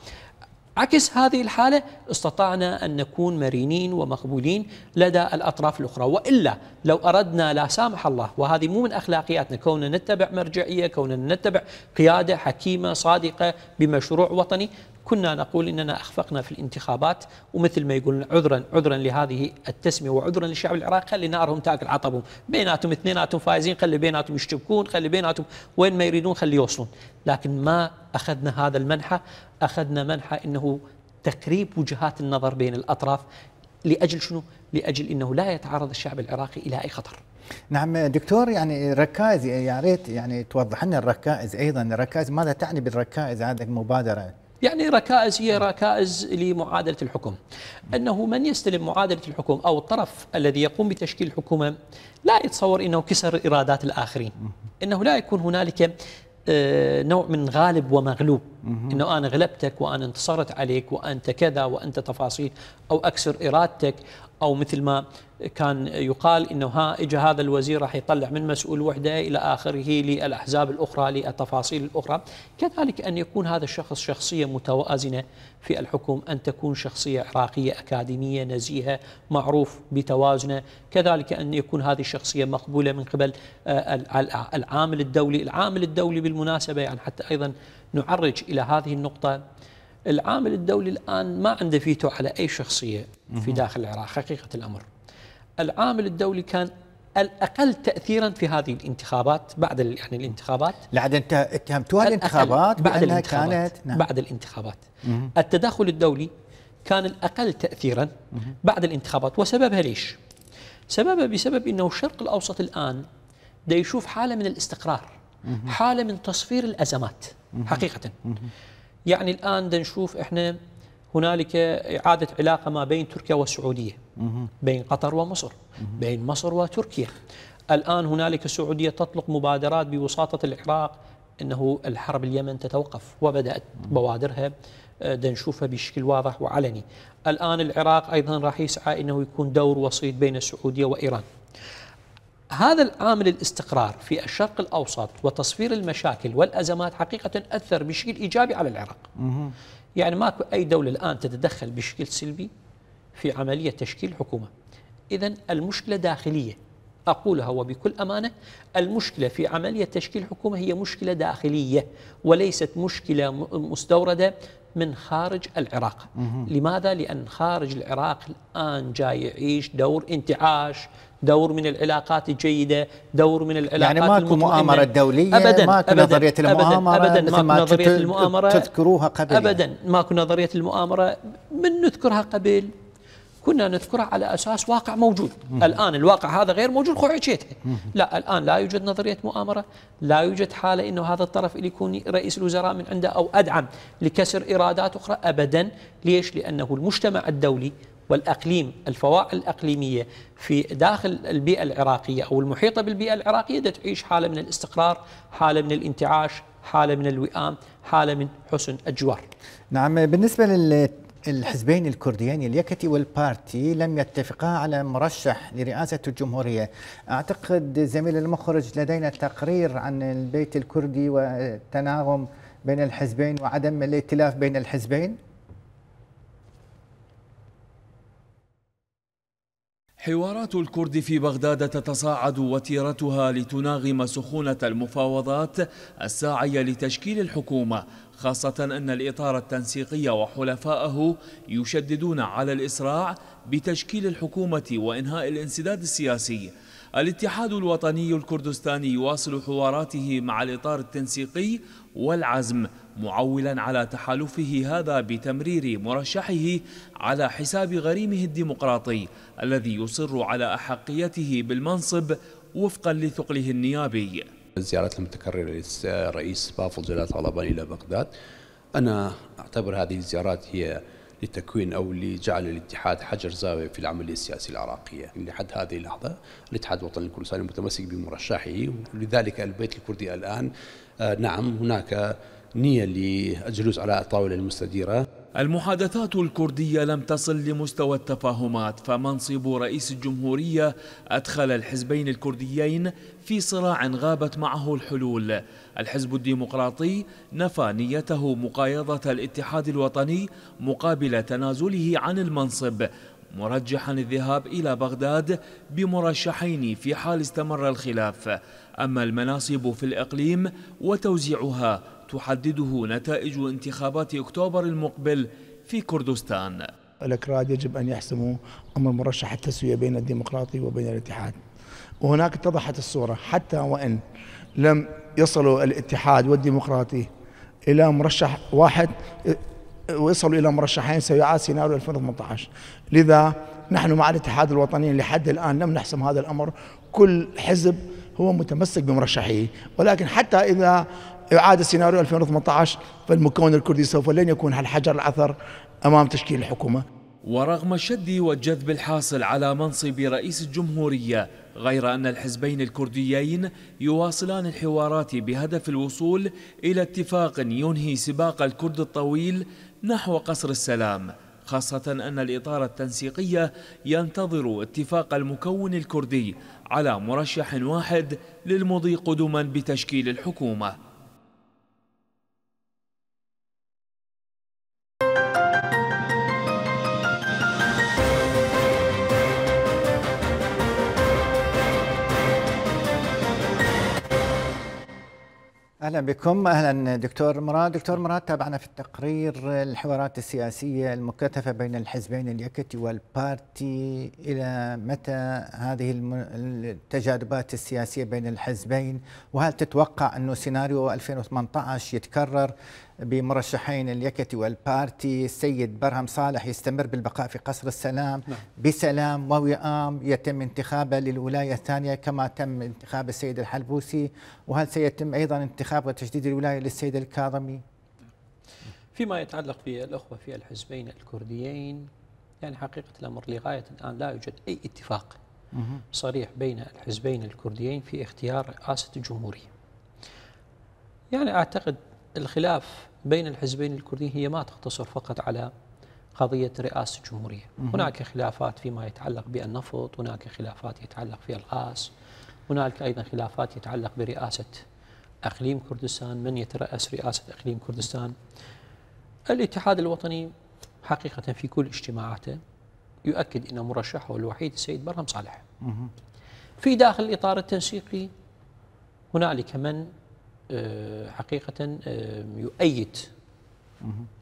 عكس هذه الحالة استطعنا أن نكون مرينين ومقبولين لدى الأطراف الأخرى وإلا لو أردنا لا سامح الله وهذه مو من أخلاقياتنا كوننا نتبع مرجعية كوننا نتبع قيادة حكيمة صادقة بمشروع وطني كنا نقول اننا اخفقنا في الانتخابات ومثل ما يقولون عذرا عذرا لهذه التسميه وعذرا للشعب العراقي خلي نارهم تاكل عطبهم بيناتهم اثنيناتهم فايزين خلي بيناتهم يشتبكون خلي بيناتهم وين ما يريدون خلي يوصلون لكن ما اخذنا هذا المنحى اخذنا منحى انه تقريب وجهات النظر بين الاطراف لاجل شنو؟ لاجل انه لا يتعرض الشعب العراقي الى اي خطر. نعم دكتور يعني الركائز يا ريت يعني توضح لنا الركائز ايضا الركائز ماذا تعني بالركائز هذه المبادره؟ يعني ركائز هي ركائز لمعادلة الحكم أنه من يستلم معادلة الحكم أو الطرف الذي يقوم بتشكيل الحكومة لا يتصور أنه كسر إرادات الآخرين أنه لا يكون هنالك آه، نوع من غالب ومغلوب انه انا غلبتك وانا انتصرت عليك وانت كذا وانت تفاصيل او اكسر ارادتك أو مثل ما كان يقال أنه ها اجى هذا الوزير راح يطلع من مسؤول وحدة إلى آخره للأحزاب الأخرى للتفاصيل الأخرى كذلك أن يكون هذا الشخص شخصية متوازنة في الحكم أن تكون شخصية عراقية أكاديمية نزيهة معروف بتوازنه كذلك أن يكون هذه الشخصية مقبولة من قبل آه، العامل الدولي العامل الدولي بالمناسبة يعني حتى أيضا نعرج إلى هذه النقطة العامل الدولي الآن ما عنده فيتو على أي شخصية في داخل العراق حقيقة الأمر العامل الدولي كان الاقل تاثيرا في هذه الانتخابات بعد يعني الانتخابات لعد انت اتهمتوها الانتخابات بعد الانتخابات كانت نعم. بعد الانتخابات مم. التدخل الدولي كان الاقل تاثيرا مم. بعد الانتخابات وسببها ليش؟ سببها بسبب انه الشرق الاوسط الان ده يشوف حاله من الاستقرار مم. حاله من تصفير الازمات حقيقه يعني الآن نشوف إحنا هنالك إعادة علاقة ما بين تركيا والسعودية بين قطر ومصر بين مصر وتركيا الآن هنالك السعودية تطلق مبادرات بوساطة العراق أنه الحرب اليمن تتوقف وبدأت بوادرها آه، نشوفها بشكل واضح وعلني الآن العراق أيضا راح يسعى أنه يكون دور وسيط بين السعودية وإيران هذا العامل الاستقرار في الشرق الاوسط وتصفير المشاكل والازمات حقيقه اثر بشكل ايجابي على العراق. يعني ماكو اي دوله الان تتدخل بشكل سلبي في عمليه تشكيل حكومه. اذا المشكله داخليه اقولها وبكل امانه المشكله في عمليه تشكيل حكومه هي مشكله داخليه وليست مشكله مستورده من خارج العراق لماذا؟ لأن خارج العراق الآن جاي يعيش دور انتعاش دور من العلاقات الجيدة دور من العلاقات يعني ماكو مؤامرة دولية أبدا ماكو أبداً نظرية المؤامرة أبدا, أبداً ما نظرية المؤامرة تذكروها قبل أبدا يعني. ماكو نظرية المؤامرة من نذكرها قبل كنا نذكرها على أساس واقع موجود مم. الآن الواقع هذا غير موجود خو حكيته لا الآن لا يوجد نظرية مؤامرة لا يوجد حالة أنه هذا الطرف اللي يكون رئيس الوزراء من عنده أو أدعم لكسر إرادات أخرى أبدا ليش؟ لأنه المجتمع الدولي والأقليم الفواعل الأقليمية في داخل البيئة العراقية أو المحيطة بالبيئة العراقية تعيش حالة من الاستقرار حالة من الانتعاش حالة من الوئام حالة من حسن الجوار نعم بالنسبة لل الحزبين الكرديين اليكتي والبارتي لم يتفقا على مرشح لرئاسة الجمهورية أعتقد زميل المخرج لدينا تقرير عن البيت الكردي وتناغم بين الحزبين وعدم الائتلاف بين الحزبين حوارات الكرد في بغداد تتصاعد وتيرتها لتناغم سخونة المفاوضات الساعية لتشكيل الحكومة خاصة أن الإطار التنسيقي وحلفائه يشددون على الإسراع بتشكيل الحكومة وإنهاء الانسداد السياسي الاتحاد الوطني الكردستاني يواصل حواراته مع الإطار التنسيقي والعزم معولا على تحالفه هذا بتمرير مرشحه على حساب غريمه الديمقراطي الذي يصر على أحقيته بالمنصب وفقا لثقله النيابي الزيارات المتكررة للرئيس بافل جلال طالبان إلى بغداد أنا أعتبر هذه الزيارات هي لتكوين او لجعل الاتحاد حجر زاويه في العمليه السياسيه العراقيه، لحد هذه اللحظه الاتحاد الوطني الكردستاني متمسك بمرشحه ولذلك البيت الكردي الان آه، نعم هناك نية للجلوس على الطاولة المستديرة المحادثات الكردية لم تصل لمستوى التفاهمات فمنصب رئيس الجمهورية أدخل الحزبين الكرديين في صراع غابت معه الحلول الحزب الديمقراطي نفى نيته مقايضة الاتحاد الوطني مقابل تنازله عن المنصب مرجحا الذهاب إلى بغداد بمرشحين في حال استمر الخلاف أما المناصب في الإقليم وتوزيعها تحدده نتائج انتخابات أكتوبر المقبل في كردستان الأكراد يجب أن يحسموا أمر مرشح التسوية بين الديمقراطي وبين الاتحاد وهناك اتضحت الصورة حتى وإن لم يصلوا الاتحاد والديمقراطي إلى مرشح واحد ويصلوا إلى مرشحين سيعاد سيناريو 2018 لذا نحن مع الاتحاد الوطني لحد الآن لم نحسم هذا الأمر كل حزب هو متمسك بمرشحه ولكن حتى إذا إعادة سيناريو 2018 فالمكون الكردي سوف لن يكون هالحجر العثر أمام تشكيل الحكومة ورغم الشد والجذب الحاصل على منصب رئيس الجمهورية غير أن الحزبين الكرديين يواصلان الحوارات بهدف الوصول إلى اتفاق ينهي سباق الكرد الطويل نحو قصر السلام خاصة أن الإطار التنسيقي ينتظر اتفاق المكون الكردي على مرشح واحد للمضي قدما بتشكيل الحكومة اهلا بكم اهلا دكتور مراد دكتور مراد تابعنا في التقرير الحوارات السياسيه المكثفه بين الحزبين اليكتي والبارتي الى متى هذه التجاذبات السياسيه بين الحزبين وهل تتوقع انه سيناريو 2018 يتكرر بمرشحين اليكتي والبارتي السيد برهم صالح يستمر بالبقاء في قصر السلام نعم. بسلام ووئام يتم انتخابه للولاية الثانية كما تم انتخاب السيد الحلبوسي وهل سيتم أيضا انتخاب وتجديد الولاية للسيد الكاظمي فيما يتعلق بالأخوة في الحزبين الكرديين يعني حقيقة الأمر لغاية الآن لا يوجد أي اتفاق صريح بين الحزبين الكرديين في اختيار رئاسة الجمهورية يعني أعتقد الخلاف بين الحزبين الكرديين هي ما تقتصر فقط على قضية رئاسة الجمهورية هناك خلافات فيما يتعلق بالنفط هناك خلافات يتعلق في الغاز هناك أيضا خلافات يتعلق برئاسة أقليم كردستان من يترأس رئاسة أقليم كردستان الاتحاد الوطني حقيقة في كل اجتماعاته يؤكد أن مرشحه الوحيد السيد برهم صالح في داخل الإطار التنسيقي هنالك من آه، حقيقة يؤيد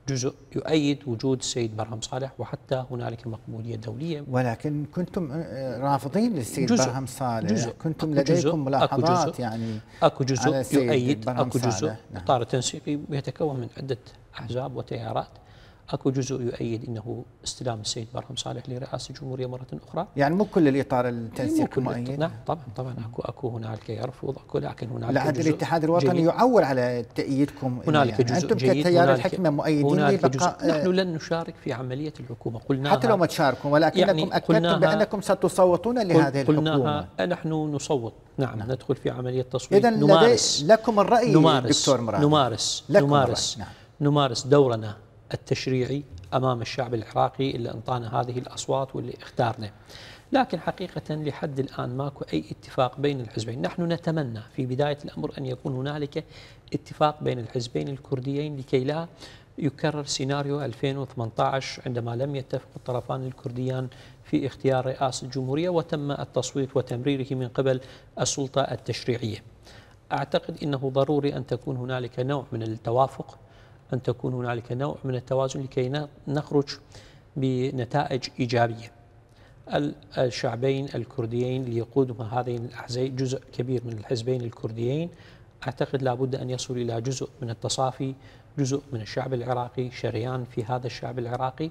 جزء يؤيد وجود السيد برهم صالح وحتى هنالك مقبولية دولية ولكن كنتم آه، رافضين للسيد جزء برهم صالح جزء كنتم أكو لديكم جزء ملاحظات أكو جزء يعني أكو جزء يؤيد أكو جزء نعم. إطار نعم. تنسيقي يتكون من عدة أحزاب وتيارات اكو جزء يؤيد انه استلام السيد برهم صالح لرئاسه الجمهوريه مره اخرى يعني مو كل الاطار التنسيق مؤيد نعم طبعا طبعا اكو اكو هنالك يرفض اكو لكن هنالك جزء الاتحاد الوطني يعول على تأييدكم هنالك يعني جزء انتم كتيار الحكمه مؤيدين لبقاء نحن لن نشارك في عمليه الحكومه قلنا حتى لو ما تشاركوا ولكنكم يعني اكدتم بانكم ستصوتون لهذه الحكومه قلناها نحن نصوت نعم, ندخل في عمليه تصويت اذا لكم الراي نمارس دكتور مراد نمارس نمارس نعم. نمارس دورنا التشريعي امام الشعب العراقي اللي انطانا هذه الاصوات واللي اختارنا. لكن حقيقه لحد الان ماكو اي اتفاق بين الحزبين، نحن نتمنى في بدايه الامر ان يكون هنالك اتفاق بين الحزبين الكرديين لكي لا يكرر سيناريو 2018 عندما لم يتفق الطرفان الكرديان في اختيار رئاسة الجمهورية وتم التصويت وتمريره من قبل السلطة التشريعية أعتقد أنه ضروري أن تكون هنالك نوع من التوافق أن تكون هنالك نوع من التوازن لكي نخرج بنتائج إيجابية الشعبين الكرديين ليقودهما هذين الأحزاب جزء كبير من الحزبين الكرديين أعتقد لابد أن يصل إلى جزء من التصافي جزء من الشعب العراقي شريان في هذا الشعب العراقي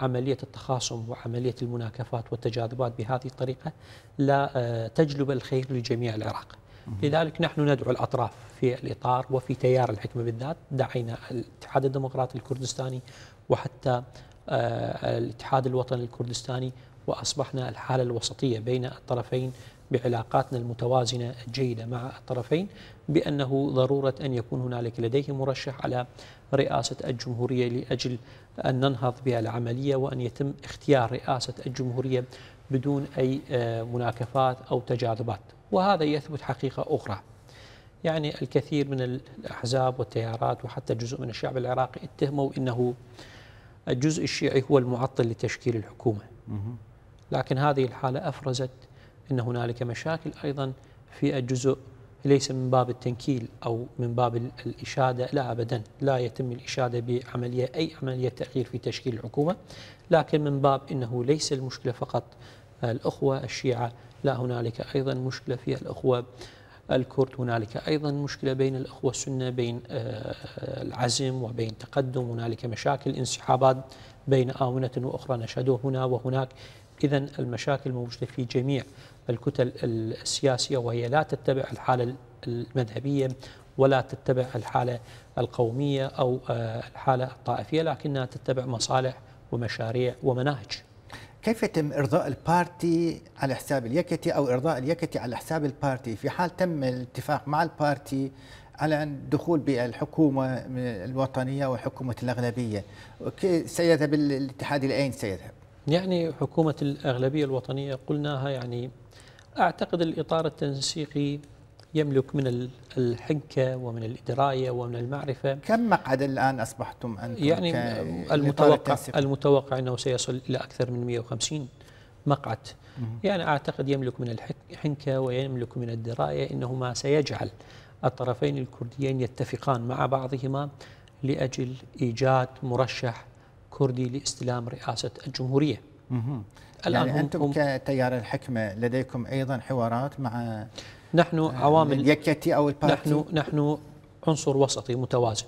عملية التخاصم وعملية المناكفات والتجاذبات بهذه الطريقة لا آه، تجلب الخير لجميع العراق لذلك نحن ندعو الأطراف في الإطار وفي تيار الحكمة بالذات دعينا الاتحاد الديمقراطي الكردستاني وحتى آه، الاتحاد الوطني الكردستاني وأصبحنا الحالة الوسطية بين الطرفين بعلاقاتنا المتوازنة الجيدة مع الطرفين بأنه ضرورة أن يكون هنالك لديه مرشح على رئاسة الجمهورية لأجل أن ننهض بها العملية وأن يتم اختيار رئاسة الجمهورية بدون أي آه، مناكفات أو تجاذبات وهذا يثبت حقيقة أخرى يعني الكثير من الأحزاب والتيارات وحتى جزء من الشعب العراقي اتهموا أنه الجزء الشيعي هو المعطل لتشكيل الحكومة لكن هذه الحالة أفرزت أن هنالك مشاكل أيضا في الجزء ليس من باب التنكيل أو من باب الإشادة لا أبدا لا يتم الإشادة بعملية أي عملية تأخير في تشكيل الحكومة لكن من باب أنه ليس المشكلة فقط الأخوة الشيعة لا هنالك أيضا مشكلة في الأخوة الكرد هنالك أيضا مشكلة بين الأخوة السنة بين آه، العزم وبين تقدم هنالك مشاكل انسحابات بين آونة وأخرى نشهده هنا وهناك إذا المشاكل موجودة في جميع الكتل السياسية وهي لا تتبع الحالة المذهبية ولا تتبع الحالة القومية أو آه، الحالة الطائفية لكنها تتبع مصالح ومشاريع ومناهج كيف يتم ارضاء البارتي على حساب اليكتي او ارضاء اليكتي على حساب البارتي في حال تم الاتفاق مع البارتي على الدخول بالحكومه الوطنيه وحكومه الاغلبيه سيذهب الاتحاد الى اين سيذهب يعني حكومه الاغلبيه الوطنيه قلناها يعني اعتقد الاطار التنسيقي يملك من الحنكة ومن الإدراية ومن المعرفة كم مقعد الآن أصبحتم أنتم يعني المتوقع, المتوقع أنه سيصل إلى أكثر من 150 مقعد يعني أعتقد يملك من الحنكة ويملك من الدراية أنهما سيجعل الطرفين الكرديين يتفقان مع بعضهما لأجل إيجاد مرشح كردي لاستلام رئاسة الجمهورية الآن يعني أنتم كتيار الحكمة لديكم أيضا حوارات مع نحن آه، عوامل يكتي أو البارتي نحن نحن عنصر وسطي متوازن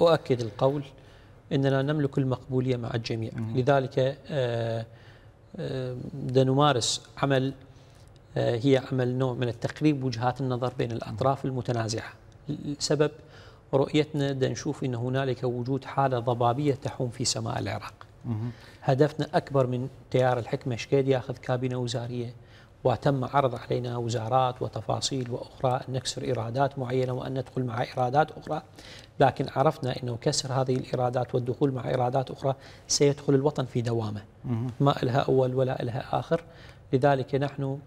أؤكد القول أننا نملك المقبولية مع الجميع لذلك بدنا آه، آه، نمارس عمل هي عمل نوع من التقريب وجهات النظر بين الأطراف المتنازعة السبب رؤيتنا بدنا نشوف أن هنالك وجود حالة ضبابية تحوم في سماء العراق هدفنا أكبر من تيار الحكمة شكيد ياخذ كابينة وزارية وتم عرض علينا وزارات وتفاصيل وأخرى أن نكسر إيرادات معينة وأن ندخل مع إيرادات أخرى لكن عرفنا أنه كسر هذه الإيرادات والدخول مع إيرادات أخرى سيدخل الوطن في دوامة ما لها أول ولا لها آخر لذلك نحن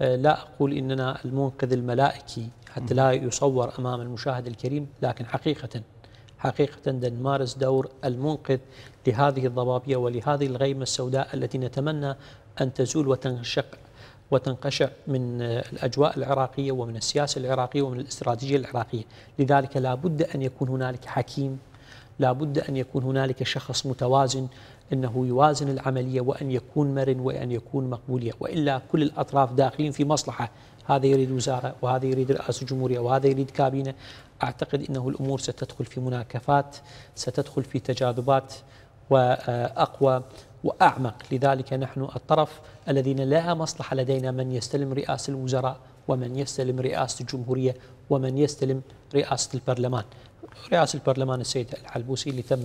آه، لا أقول إننا المنقذ الملائكي حتى لا يصور أمام المشاهد الكريم لكن حقيقة حقيقة نمارس دور المنقذ لهذه الضبابية ولهذه الغيمة السوداء التي نتمنى أن تزول وتنشق وتنقشع من الأجواء العراقية ومن السياسة العراقية ومن الاستراتيجية العراقية لذلك لابد أن يكون هنالك حكيم لابد أن يكون هنالك شخص متوازن أنه يوازن العملية وأن يكون مرن وأن يكون مقبولية وإلا كل الأطراف داخلين في مصلحة هذا يريد وزارة وهذا يريد رئاسة جمهورية وهذا يريد كابينة أعتقد أنه الأمور ستدخل في مناكفات ستدخل في تجاذبات وأقوى وأعمق لذلك نحن الطرف الذين لا مصلحة لدينا من يستلم رئاسة الوزراء ومن يستلم رئاسة الجمهورية ومن يستلم رئاسة البرلمان رئاسة البرلمان السيد العلبوسي اللي تم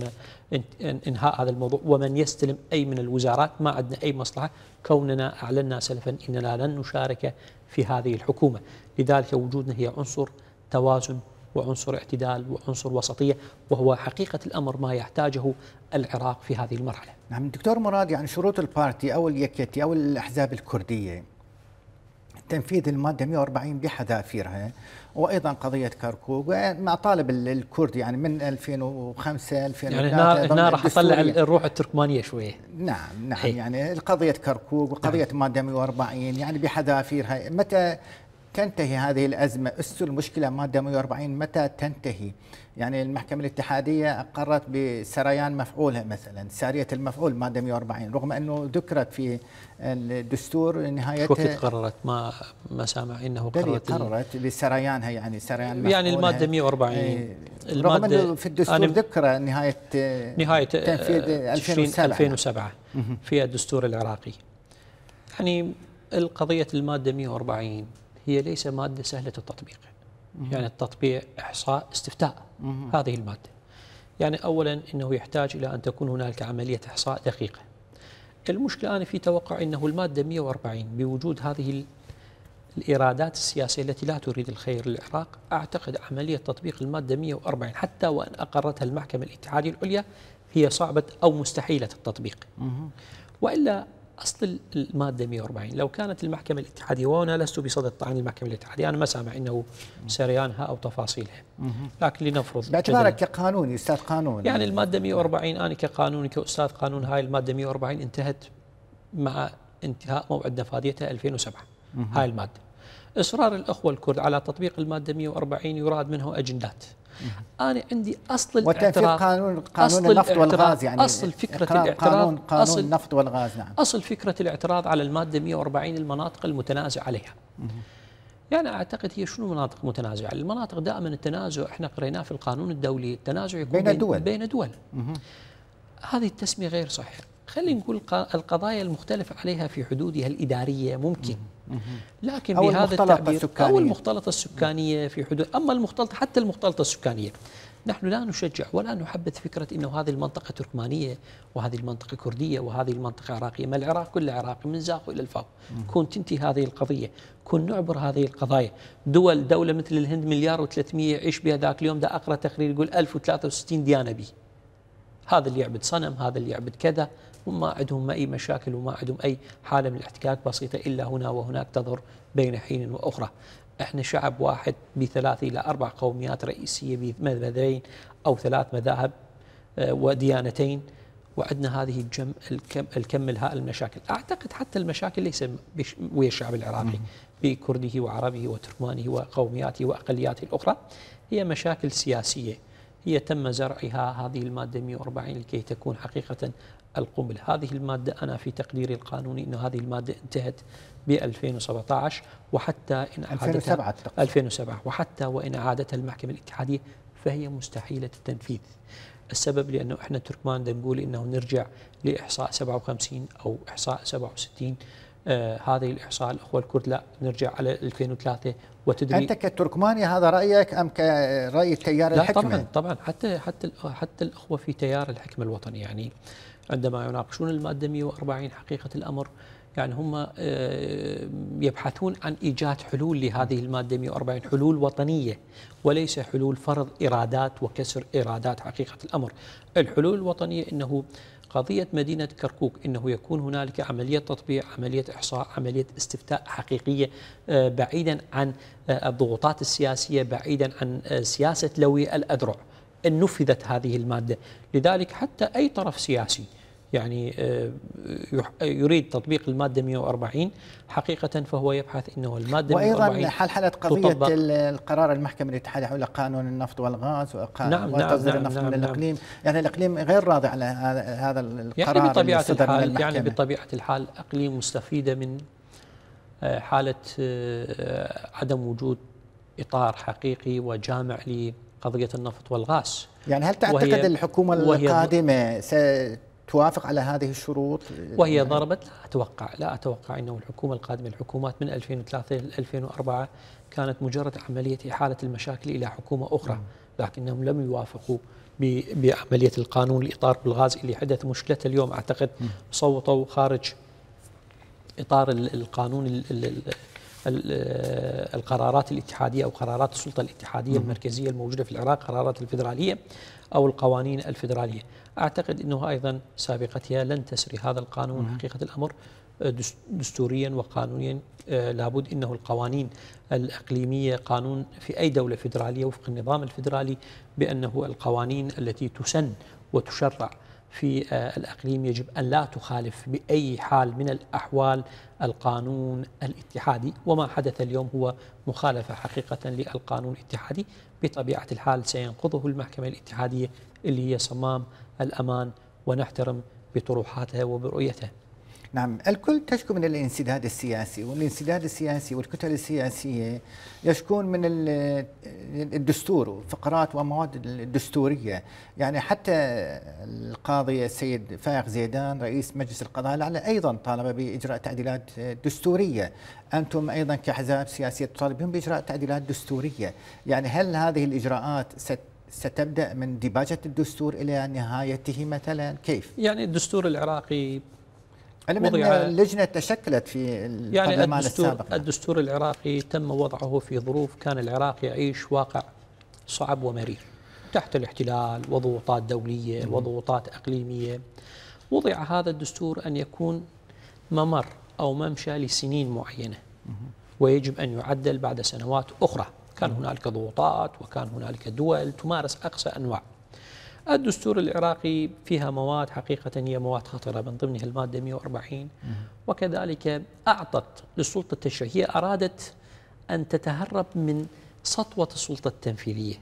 انهاء هذا الموضوع ومن يستلم أي من الوزارات ما عندنا أي مصلحة كوننا أعلنا سلفا إننا لن نشارك في هذه الحكومة لذلك وجودنا هي عنصر توازن وعنصر اعتدال وعنصر وسطية وهو حقيقة الأمر ما يحتاجه العراق في هذه المرحلة نعم دكتور مراد يعني شروط البارتي أو اليكيتي أو الأحزاب الكردية تنفيذ المادة 140 بحذافيرها وأيضا قضية كركوك مع طالب الكرد يعني من 2005 2003 يعني هنا راح أطلع الروح التركمانية شوية نعم نعم هي. إيه. يعني قضية كركوك وقضية نعم. مادة 140 يعني بحذافيرها متى تنتهي هذه الأزمة أس المشكلة مادة 140 متى تنتهي يعني المحكمة الاتحادية أقرت بسريان مفعولها مثلا سارية المفعول مادة 140 رغم أنه ذكرت في الدستور نهاية وقت قررت ما ما سامع إنه قررت قررت بسريانها يعني سريان يعني المادة 140 إيه رغم أنه في الدستور ذكر نهاية نهاية تنفيذ 2007 2007 في الدستور العراقي يعني القضية المادة 140 هي ليس مادة سهلة التطبيق يعني التطبيع إحصاء استفتاء هذه المادة يعني أولا أنه يحتاج إلى أن تكون هناك عملية إحصاء دقيقة المشكلة أنا في توقع أنه المادة 140 بوجود هذه الإيرادات السياسية التي لا تريد الخير للعراق أعتقد عملية تطبيق المادة 140 حتى وأن أقرتها المحكمة الاتحادية العليا هي صعبة أو مستحيلة التطبيق وإلا اصل الماده 140 لو كانت المحكمه الاتحاديه وانا لست بصدد طعن المحكمه الاتحاديه انا ما سامع انه سريانها او تفاصيلها لكن لنفرض باعتبارك كقانوني استاذ قانون يعني الماده 140 انا كقانوني كاستاذ قانون هاي الماده 140 انتهت مع انتهاء موعد نفاذيتها 2007 هاي الماده اصرار الاخوه الكرد على تطبيق الماده 140 يراد منه اجندات انا عندي اصل الاعتراف وتنفيذ قانون قانون النفط والغاز يعني اصل فكره الاعتراض قانون قانون النفط والغاز نعم اصل فكره الاعتراض على الماده 140 المناطق المتنازع عليها يعني اعتقد هي شنو مناطق متنازعه؟ المناطق دائما التنازع احنا قريناه في القانون الدولي التنازع يكون بين الدول بين الدول هذه التسميه غير صحيحه خلينا نقول القضايا المختلف عليها في حدودها الاداريه ممكن مم. لكن أو بهذا التعبير السكانية. أو المختلطة السكانية في حدود أما المختلطة حتى المختلطة السكانية نحن لا نشجع ولا نحبذ فكرة أنه هذه المنطقة تركمانية وهذه المنطقة كردية وهذه المنطقة عراقية ما العراق كله عراقي من زاخو إلى الفاو كون تنتهي هذه القضية كون نعبر هذه القضايا دول دولة مثل الهند مليار و300 يعيش بها ذاك اليوم ده أقرأ تقرير يقول 1063 ديانة بي هذا اللي يعبد صنم هذا اللي يعبد كذا وما عندهم أي مشاكل وما عندهم أي حالة من الاحتكاك بسيطة إلا هنا وهناك تظهر بين حين وأخرى احنا شعب واحد بثلاث إلى أربع قوميات رئيسية بمذهبين أو ثلاث مذاهب آه، وديانتين وعندنا هذه الجم الكم, الكم الهائل من المشاكل أعتقد حتى المشاكل ليس ويا الشعب العراقي بكرده وعربه وتركمانه وقومياته وأقلياته الأخرى هي مشاكل سياسية هي تم زرعها هذه المادة 140 لكي تكون حقيقة القنبلة هذه المادة أنا في تقديري القانوني أن هذه المادة انتهت ب 2017 وحتى إن أعادتها 2007 تقصد. 2007 وحتى وإن أعادتها المحكمة الاتحادية فهي مستحيلة التنفيذ السبب لأنه إحنا تركمان نقول إنه نرجع لإحصاء 57 أو إحصاء 67 آه هذه الإحصاء الأخوة الكرد لا نرجع على 2003 وتدري أنت كتركماني هذا رأيك أم كرأي تيار الحكمة؟ لا طبعا طبعا حتى حتى حتى الأخوة في تيار الحكمة الوطني يعني آه عندما يناقشون المادة 140 حقيقة الأمر يعني هم آه، يبحثون عن إيجاد حلول لهذه المادة 140 حلول وطنية وليس حلول فرض ايرادات وكسر ايرادات حقيقة الأمر الحلول الوطنية أنه قضية مدينة كركوك أنه يكون هنالك عملية تطبيع عملية إحصاء عملية استفتاء حقيقية آه، بعيدا عن آه، الضغوطات السياسية بعيدا عن سياسة لوي الأذرع إن نفذت هذه المادة لذلك حتى أي طرف سياسي يعني آه، يريد تطبيق المادة 140 حقيقة فهو يبحث أنه المادة وأيضا 140 حلت قضية القرار المحكمة الاتحاد حول قانون النفط والغاز وقانون نعم،, نعم وتصدير نعم النفط نعم من نعم الإقليم يعني الإقليم غير راضي على هذا يعني القرار يعني بطبيعة الحال يعني بطبيعة الحال أقليم مستفيدة من آه، حالة آه، عدم وجود إطار حقيقي وجامع لقضية النفط والغاز يعني هل تعتقد الحكومة القادمة ست توافق على هذه الشروط وهي يعني ضربت لا اتوقع لا اتوقع انه الحكومه القادمه الحكومات من 2003 ل 2004 كانت مجرد عمليه احاله المشاكل الى حكومه اخرى لكنهم لم يوافقوا بعمليه القانون الاطار بالغاز اللي حدث مشكلته اليوم اعتقد صوتوا خارج اطار القانون القرارات الاتحاديه او قرارات السلطه الاتحاديه المركزيه الموجوده في العراق قرارات الفدراليه او القوانين الفدراليه أعتقد أنه أيضا سابقتها لن تسري هذا القانون نعم. حقيقة الأمر آه، دستوريا وقانونيا آه، لابد انه القوانين الاقليميه قانون في اي دوله فدراليه وفق النظام الفدرالي بانه القوانين التي تسن وتشرع في آه، الاقليم يجب ان لا تخالف باي حال من الاحوال القانون الاتحادي وما حدث اليوم هو مخالفه حقيقه للقانون الاتحادي بطبيعه الحال سينقضه المحكمه الاتحاديه اللي هي صمام الأمان ونحترم بطروحاتها وبرؤيتها نعم الكل تشكو من الانسداد السياسي والانسداد السياسي والكتل السياسية يشكون من الدستور وفقرات ومواد الدستورية يعني حتى القاضي السيد فائق زيدان رئيس مجلس القضاء الأعلى أيضا طالب بإجراء تعديلات دستورية أنتم أيضا كحزاب سياسية تطالبون بإجراء تعديلات دستورية يعني هل هذه الإجراءات ست ستبدأ من ديباجة الدستور إلى نهايته مثلا كيف؟ يعني الدستور العراقي علم وضع اللجنة تشكلت في يعني الدستور السابق الدستور العراقي تم وضعه في ظروف كان العراق يعيش واقع صعب ومرير تحت الاحتلال وضغوطات دولية وضغوطات أقليمية وضع هذا الدستور أن يكون ممر أو ممشى لسنين معينة ويجب أن يعدل بعد سنوات أخرى كان هنالك ضغوطات وكان هنالك دول تمارس أقصى أنواع الدستور العراقي فيها مواد حقيقة هي مواد خطرة من ضمنها المادة 140 وكذلك أعطت للسلطة التشريعية أرادت أن تتهرب من سطوة السلطة التنفيذية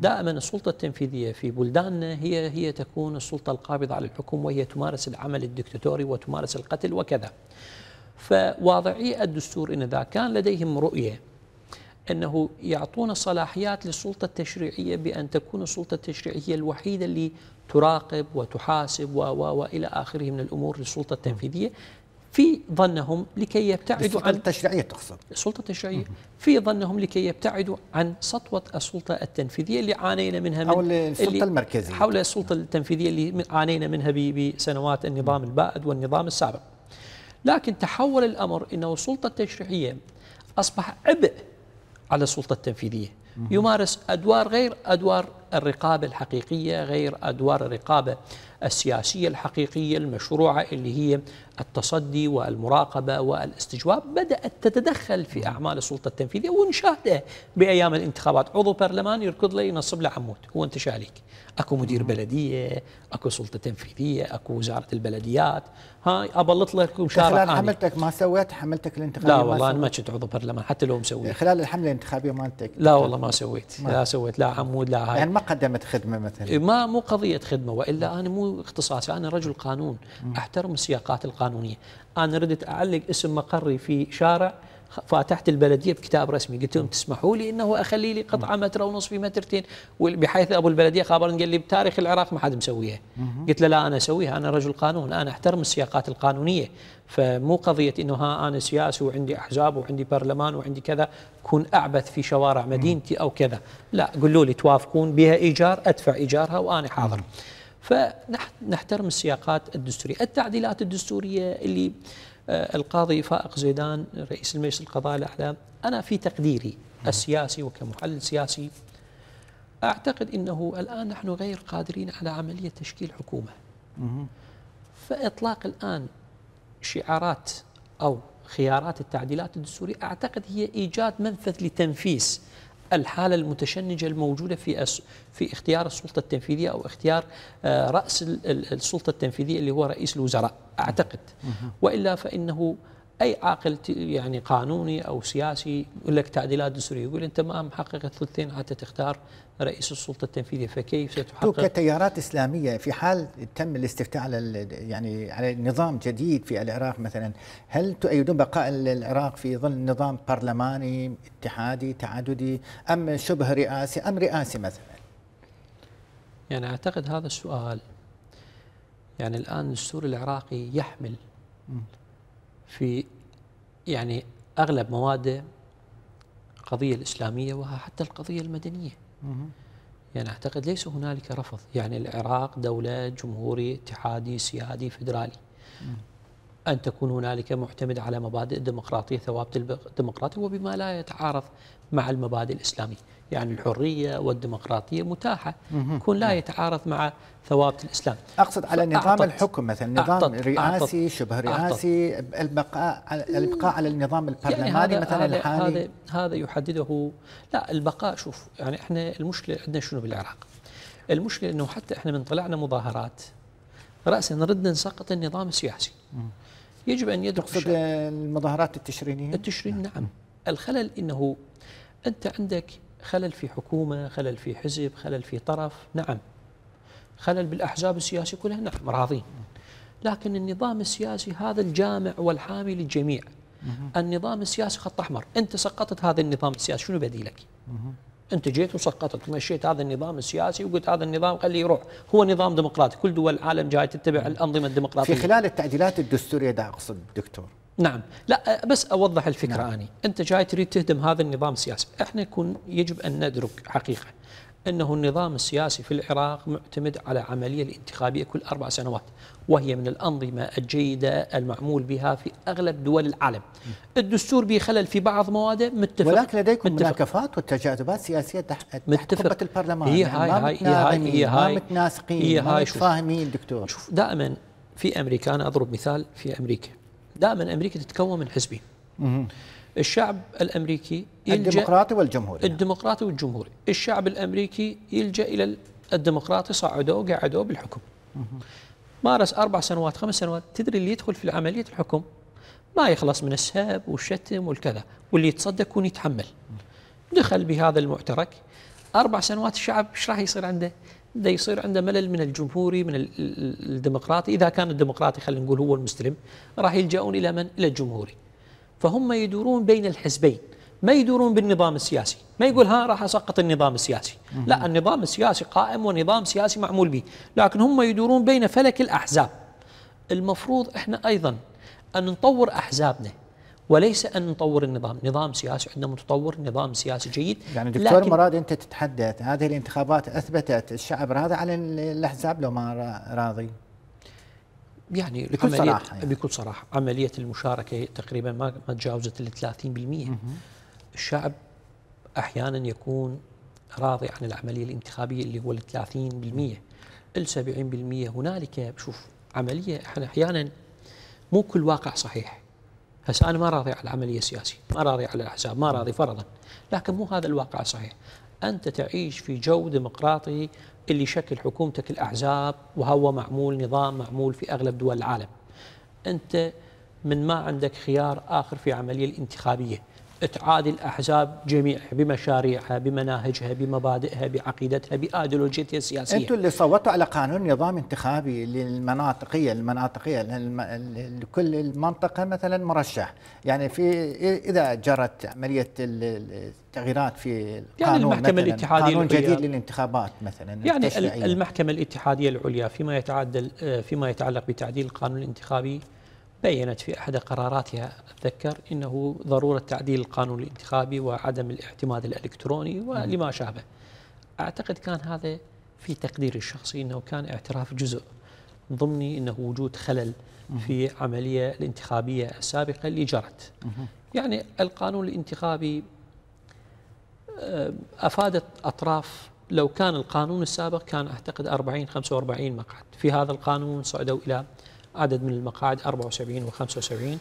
دائما السلطة التنفيذية في بلداننا هي هي تكون السلطة القابضة على الحكم وهي تمارس العمل الدكتاتوري وتمارس القتل وكذا فواضعي الدستور إن إذا كان لديهم رؤية أنه يعطون صلاحيات للسلطة التشريعية بأن تكون السلطة التشريعية الوحيدة اللي تراقب وتحاسب و وإلى آخره من الأمور للسلطة التنفيذية في ظنهم لكي يبتعدوا عن السلطه التشريعية تقصد السلطة التشريعية في ظنهم لكي يبتعدوا عن سطوة السلطة التنفيذية اللي عانينا منها من حول السلطة المركزية حول السلطة التنفيذية اللي عانينا منها بسنوات النظام البائد والنظام السابق لكن تحول الأمر أنه السلطة التشريعية أصبح عبء على السلطة التنفيذية يمارس أدوار غير أدوار الرقابة الحقيقية غير أدوار الرقابة السياسية الحقيقية المشروعة اللي هي التصدي والمراقبة والاستجواب بدأت تتدخل في أعمال السلطة التنفيذية ونشاهده بأيام الانتخابات عضو برلمان يركض له ينصب له عمود هو أنت شاليك أكو مدير بلدية أكو سلطة تنفيذية أكو وزارة البلديات هاي أبلط لك شارع خلال حملتك ما سويت حملتك الانتخابية لا والله أنا ما كنت عضو برلمان حتى لو مسوي يعني خلال الحملة الانتخابية مالتك لا والله ما سويت ما. لا سويت لا عمود لا هاي يعني ما قدمت خدمة مثلا ما مو قضية خدمة وإلا أنا مو اختصاصي أنا رجل قانون أحترم السياقات القانون قانونيه انا ردت اعلق اسم مقري في شارع فاتحت البلديه بكتاب رسمي قلت لهم تسمحوا لي انه اخلي لي قطعه متر ونص في مترتين بحيث ابو البلديه خابرني قال لي بتاريخ العراق ما حد مسويها قلت له لا انا اسويها انا رجل قانون انا احترم السياقات القانونيه فمو قضيه انه ها انا سياسي وعندي احزاب وعندي برلمان وعندي كذا كون اعبث في شوارع مدينتي او كذا لا قولوا لي توافقون بها ايجار ادفع ايجارها وانا حاضر فنحترم السياقات الدستورية التعديلات الدستورية اللي آه، القاضي فائق زيدان رئيس المجلس القضاء الأعلى أنا في تقديري السياسي وكمحلل سياسي أعتقد أنه الآن نحن غير قادرين على عملية تشكيل حكومة فإطلاق الآن شعارات أو خيارات التعديلات الدستورية أعتقد هي إيجاد منفذ لتنفيذ الحالة المتشنجة الموجودة في في اختيار السلطة التنفيذية أو اختيار آه، رأس السلطة التنفيذية اللي هو رئيس الوزراء أعتقد وإلا فإنه اي عاقل يعني قانوني او سياسي يقول لك تعديلات دستوريه يقول انت ما محقق الثلثين حتى تختار رئيس السلطه التنفيذيه فكيف ستحقق كتيارات اسلاميه في حال تم الاستفتاء على يعني على نظام جديد في العراق مثلا هل تؤيدون بقاء العراق في ظل نظام برلماني اتحادي تعددي ام شبه رئاسي ام رئاسي مثلا؟ يعني اعتقد هذا السؤال يعني الان الدستور العراقي يحمل م. في يعني اغلب مواده القضيه الاسلاميه وها حتى القضيه المدنيه. يعني اعتقد ليس هنالك رفض، يعني العراق دوله جمهوري اتحادي سيادي فدرالي. ان تكون هنالك معتمد على مبادئ الديمقراطيه ثوابت الديمقراطيه وبما لا يتعارض مع المبادئ الاسلاميه. يعني الحريه والديمقراطيه متاحه يكون لا يتعارض مع ثوابت الاسلام اقصد على نظام أعطت الحكم مثلا نظام أعطت رئاسي أعطت شبه رئاسي البقاء البقاء على النظام البرلماني يعني هذا مثلا هذا الحالي هذا هذا يحدده لا البقاء شوف يعني احنا المشكله عندنا شنو بالعراق المشكله انه حتى احنا من طلعنا مظاهرات راسا ردنا نسقط النظام السياسي يجب ان يدرك تقصد المظاهرات التشرينيه التشرين نعم. نعم الخلل انه انت عندك خلل في حكومة خلل في حزب خلل في طرف نعم خلل بالأحزاب السياسية كلها نعم راضين لكن النظام السياسي هذا الجامع والحامي للجميع النظام السياسي خط أحمر أنت سقطت هذا النظام السياسي شنو بديلك أنت جيت وسقطت مشيت هذا النظام السياسي وقلت هذا النظام خليه يروح هو نظام ديمقراطي كل دول العالم جاي تتبع الأنظمة الديمقراطية في خلال التعديلات الدستورية ده أقصد دكتور نعم لا بس اوضح الفكره نعم. اني انت جاي تريد تهدم هذا النظام السياسي احنا يكون يجب ان ندرك حقيقه انه النظام السياسي في العراق معتمد على عمليه الانتخابيه كل اربع سنوات وهي من الانظمه الجيده المعمول بها في اغلب دول العالم. الدستور به خلل في بعض مواده متفق ولكن لديكم مناكفات وتجاذبات سياسيه تحت متفق تحت البرلمان هي يعني هاي هاي هي هاي هاي متناسقين هي هاي متفاهمين دكتور شوف دائما في امريكا انا اضرب مثال في امريكا دائما امريكا تتكون من حزبين الشعب الامريكي الديمقراطي والجمهوري الديمقراطي والجمهوري الشعب الامريكي يلجا الى الديمقراطي صعدوه قعدوه بالحكم مارس اربع سنوات خمس سنوات تدري اللي يدخل في عمليه الحكم ما يخلص من السب والشتم والكذا واللي يتصدق يكون يتحمل دخل بهذا المعترك اربع سنوات الشعب ايش راح يصير عنده؟ ده يصير عنده ملل من الجمهوري من الديمقراطي اذا كان الديمقراطي خلينا نقول هو المستلم راح يلجؤون الى من الى الجمهوري فهم يدورون بين الحزبين ما يدورون بالنظام السياسي ما يقول ها راح اسقط النظام السياسي لا النظام السياسي قائم ونظام سياسي معمول به لكن هم يدورون بين فلك الاحزاب المفروض احنا ايضا ان نطور احزابنا وليس أن نطور النظام نظام سياسي عندنا متطور نظام سياسي جيد يعني دكتور مراد أنت تتحدث هذه الانتخابات أثبتت الشعب راضي على الأحزاب لو ما راضي يعني بكل عملية صراحة يعني. بكل صراحة عملية المشاركة تقريبا ما ما تجاوزت ال 30% الشعب أحيانا يكون راضي عن العملية الانتخابية اللي هو ال 30% ال 70% هنالك شوف عملية احنا أحيانا مو كل واقع صحيح بس انا ما راضي على العمليه السياسيه، ما راضي على الاحزاب، ما راضي فرضا، لكن مو هذا الواقع صحيح. انت تعيش في جو ديمقراطي اللي شكل حكومتك الاحزاب وهو معمول نظام معمول في اغلب دول العالم. انت من ما عندك خيار اخر في عمليه الانتخابيه، تعادي الأحزاب جميعها بمشاريعها بمناهجها بمبادئها بعقيدتها بآيديولوجيتها السياسية أنتم اللي صوتوا على قانون نظام انتخابي للمناطقية المناطقية لكل المنطقة مثلا مرشح يعني في إذا جرت عملية التغييرات في يعني القانون يعني المحكمة الاتحادية قانون العليا جديد للانتخابات مثلا يعني التشريعية. المحكمة الاتحادية العليا فيما يتعدل فيما يتعلق بتعديل القانون الانتخابي بينت في أحد قراراتها أتذكر أنه ضرورة تعديل القانون الانتخابي وعدم الاعتماد الإلكتروني ولما شابه أعتقد كان هذا في تقديري الشخصي أنه كان اعتراف جزء ضمني أنه وجود خلل في عملية الانتخابية السابقة اللي جرت يعني القانون الانتخابي آه، أفادت أطراف لو كان القانون السابق كان أعتقد 40 45 مقعد في هذا القانون صعدوا إلى عدد من المقاعد 74 و75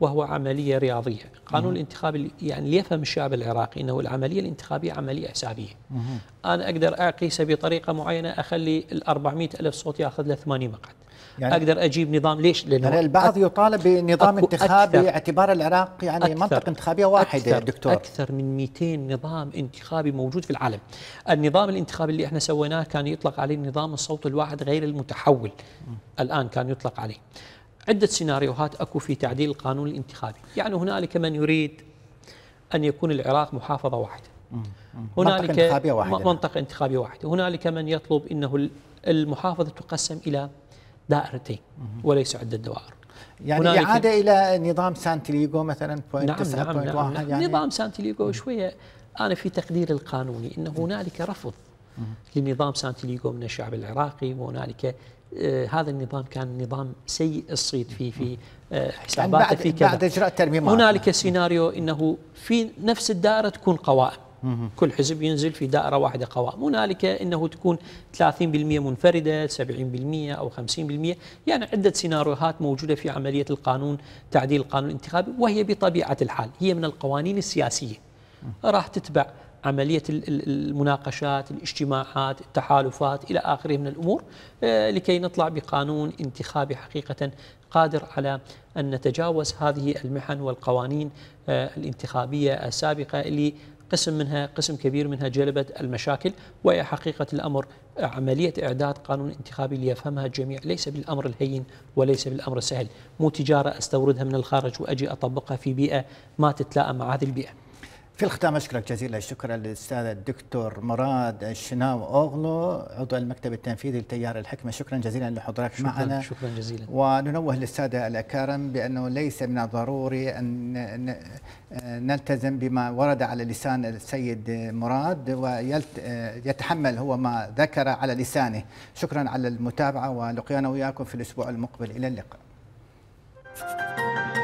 وهو عملية رياضية قانون الانتخاب يعني ليفهم الشعب العراقي أنه العملية الانتخابية عملية حسابية أنا أقدر أقيسها بطريقة معينة أخلي ال 400 ألف صوت يأخذ له 80 مقعد يعني اقدر اجيب نظام ليش؟ لانه يعني البعض يطالب بنظام انتخابي باعتبار العراق يعني أكثر منطقه انتخابيه واحده أكثر دكتور اكثر من 200 نظام انتخابي موجود في العالم. النظام الانتخابي اللي احنا سويناه كان يطلق عليه نظام الصوت الواحد غير المتحول م. الان كان يطلق عليه. عده سيناريوهات اكو في تعديل القانون الانتخابي، يعني هنالك من يريد ان يكون العراق محافظه واحده. هنالك منطقه انتخابيه واحده منطقه انتخابيه واحده، هنالك من يطلب انه المحافظه تقسم الى دائرتين وليس عدة دوائر يعني إعادة إلى نظام سانتيليغو مثلا نعم, 9. نعم, نعم, نعم،, نعم يعني نظام سانتيليغو شوية أنا في تقديري القانوني أن هنالك رفض لنظام سانتيليغو من الشعب العراقي وهنالك آه هذا النظام كان نظام سيء الصيت في في آه يعني حساباته يعني في كذا بعد اجراء الترميمات هنالك سيناريو انه في نفس الدائره تكون قوائم كل حزب ينزل في دائرة واحدة قوائم هنالك أنه تكون 30% منفردة 70% أو 50% يعني عدة سيناريوهات موجودة في عملية القانون تعديل القانون الانتخابي وهي بطبيعة الحال هي من القوانين السياسية راح تتبع عملية المناقشات الاجتماعات التحالفات إلى آخره من الأمور آه، لكي نطلع بقانون انتخابي حقيقة قادر على أن نتجاوز هذه المحن والقوانين آه، الانتخابية السابقة اللي قسم منها قسم كبير منها جلبت المشاكل وهي حقيقة الأمر عملية إعداد قانون انتخابي ليفهمها الجميع ليس بالأمر الهين وليس بالأمر السهل مو تجارة أستوردها من الخارج وأجي أطبقها في بيئة ما تتلائم مع هذه البيئة في الختام اشكرك جزيل الشكر للاستاذ الدكتور مراد الشناو اوغلو عضو المكتب التنفيذي لتيار الحكمه شكرا جزيلا لحضورك شكرا معنا شكرا جزيلا وننوه للساده الاكارم بانه ليس من الضروري ان نلتزم بما ورد على لسان السيد مراد ويتحمل هو ما ذكر على لسانه شكرا على المتابعه ولقيانا وياكم في الاسبوع المقبل الى اللقاء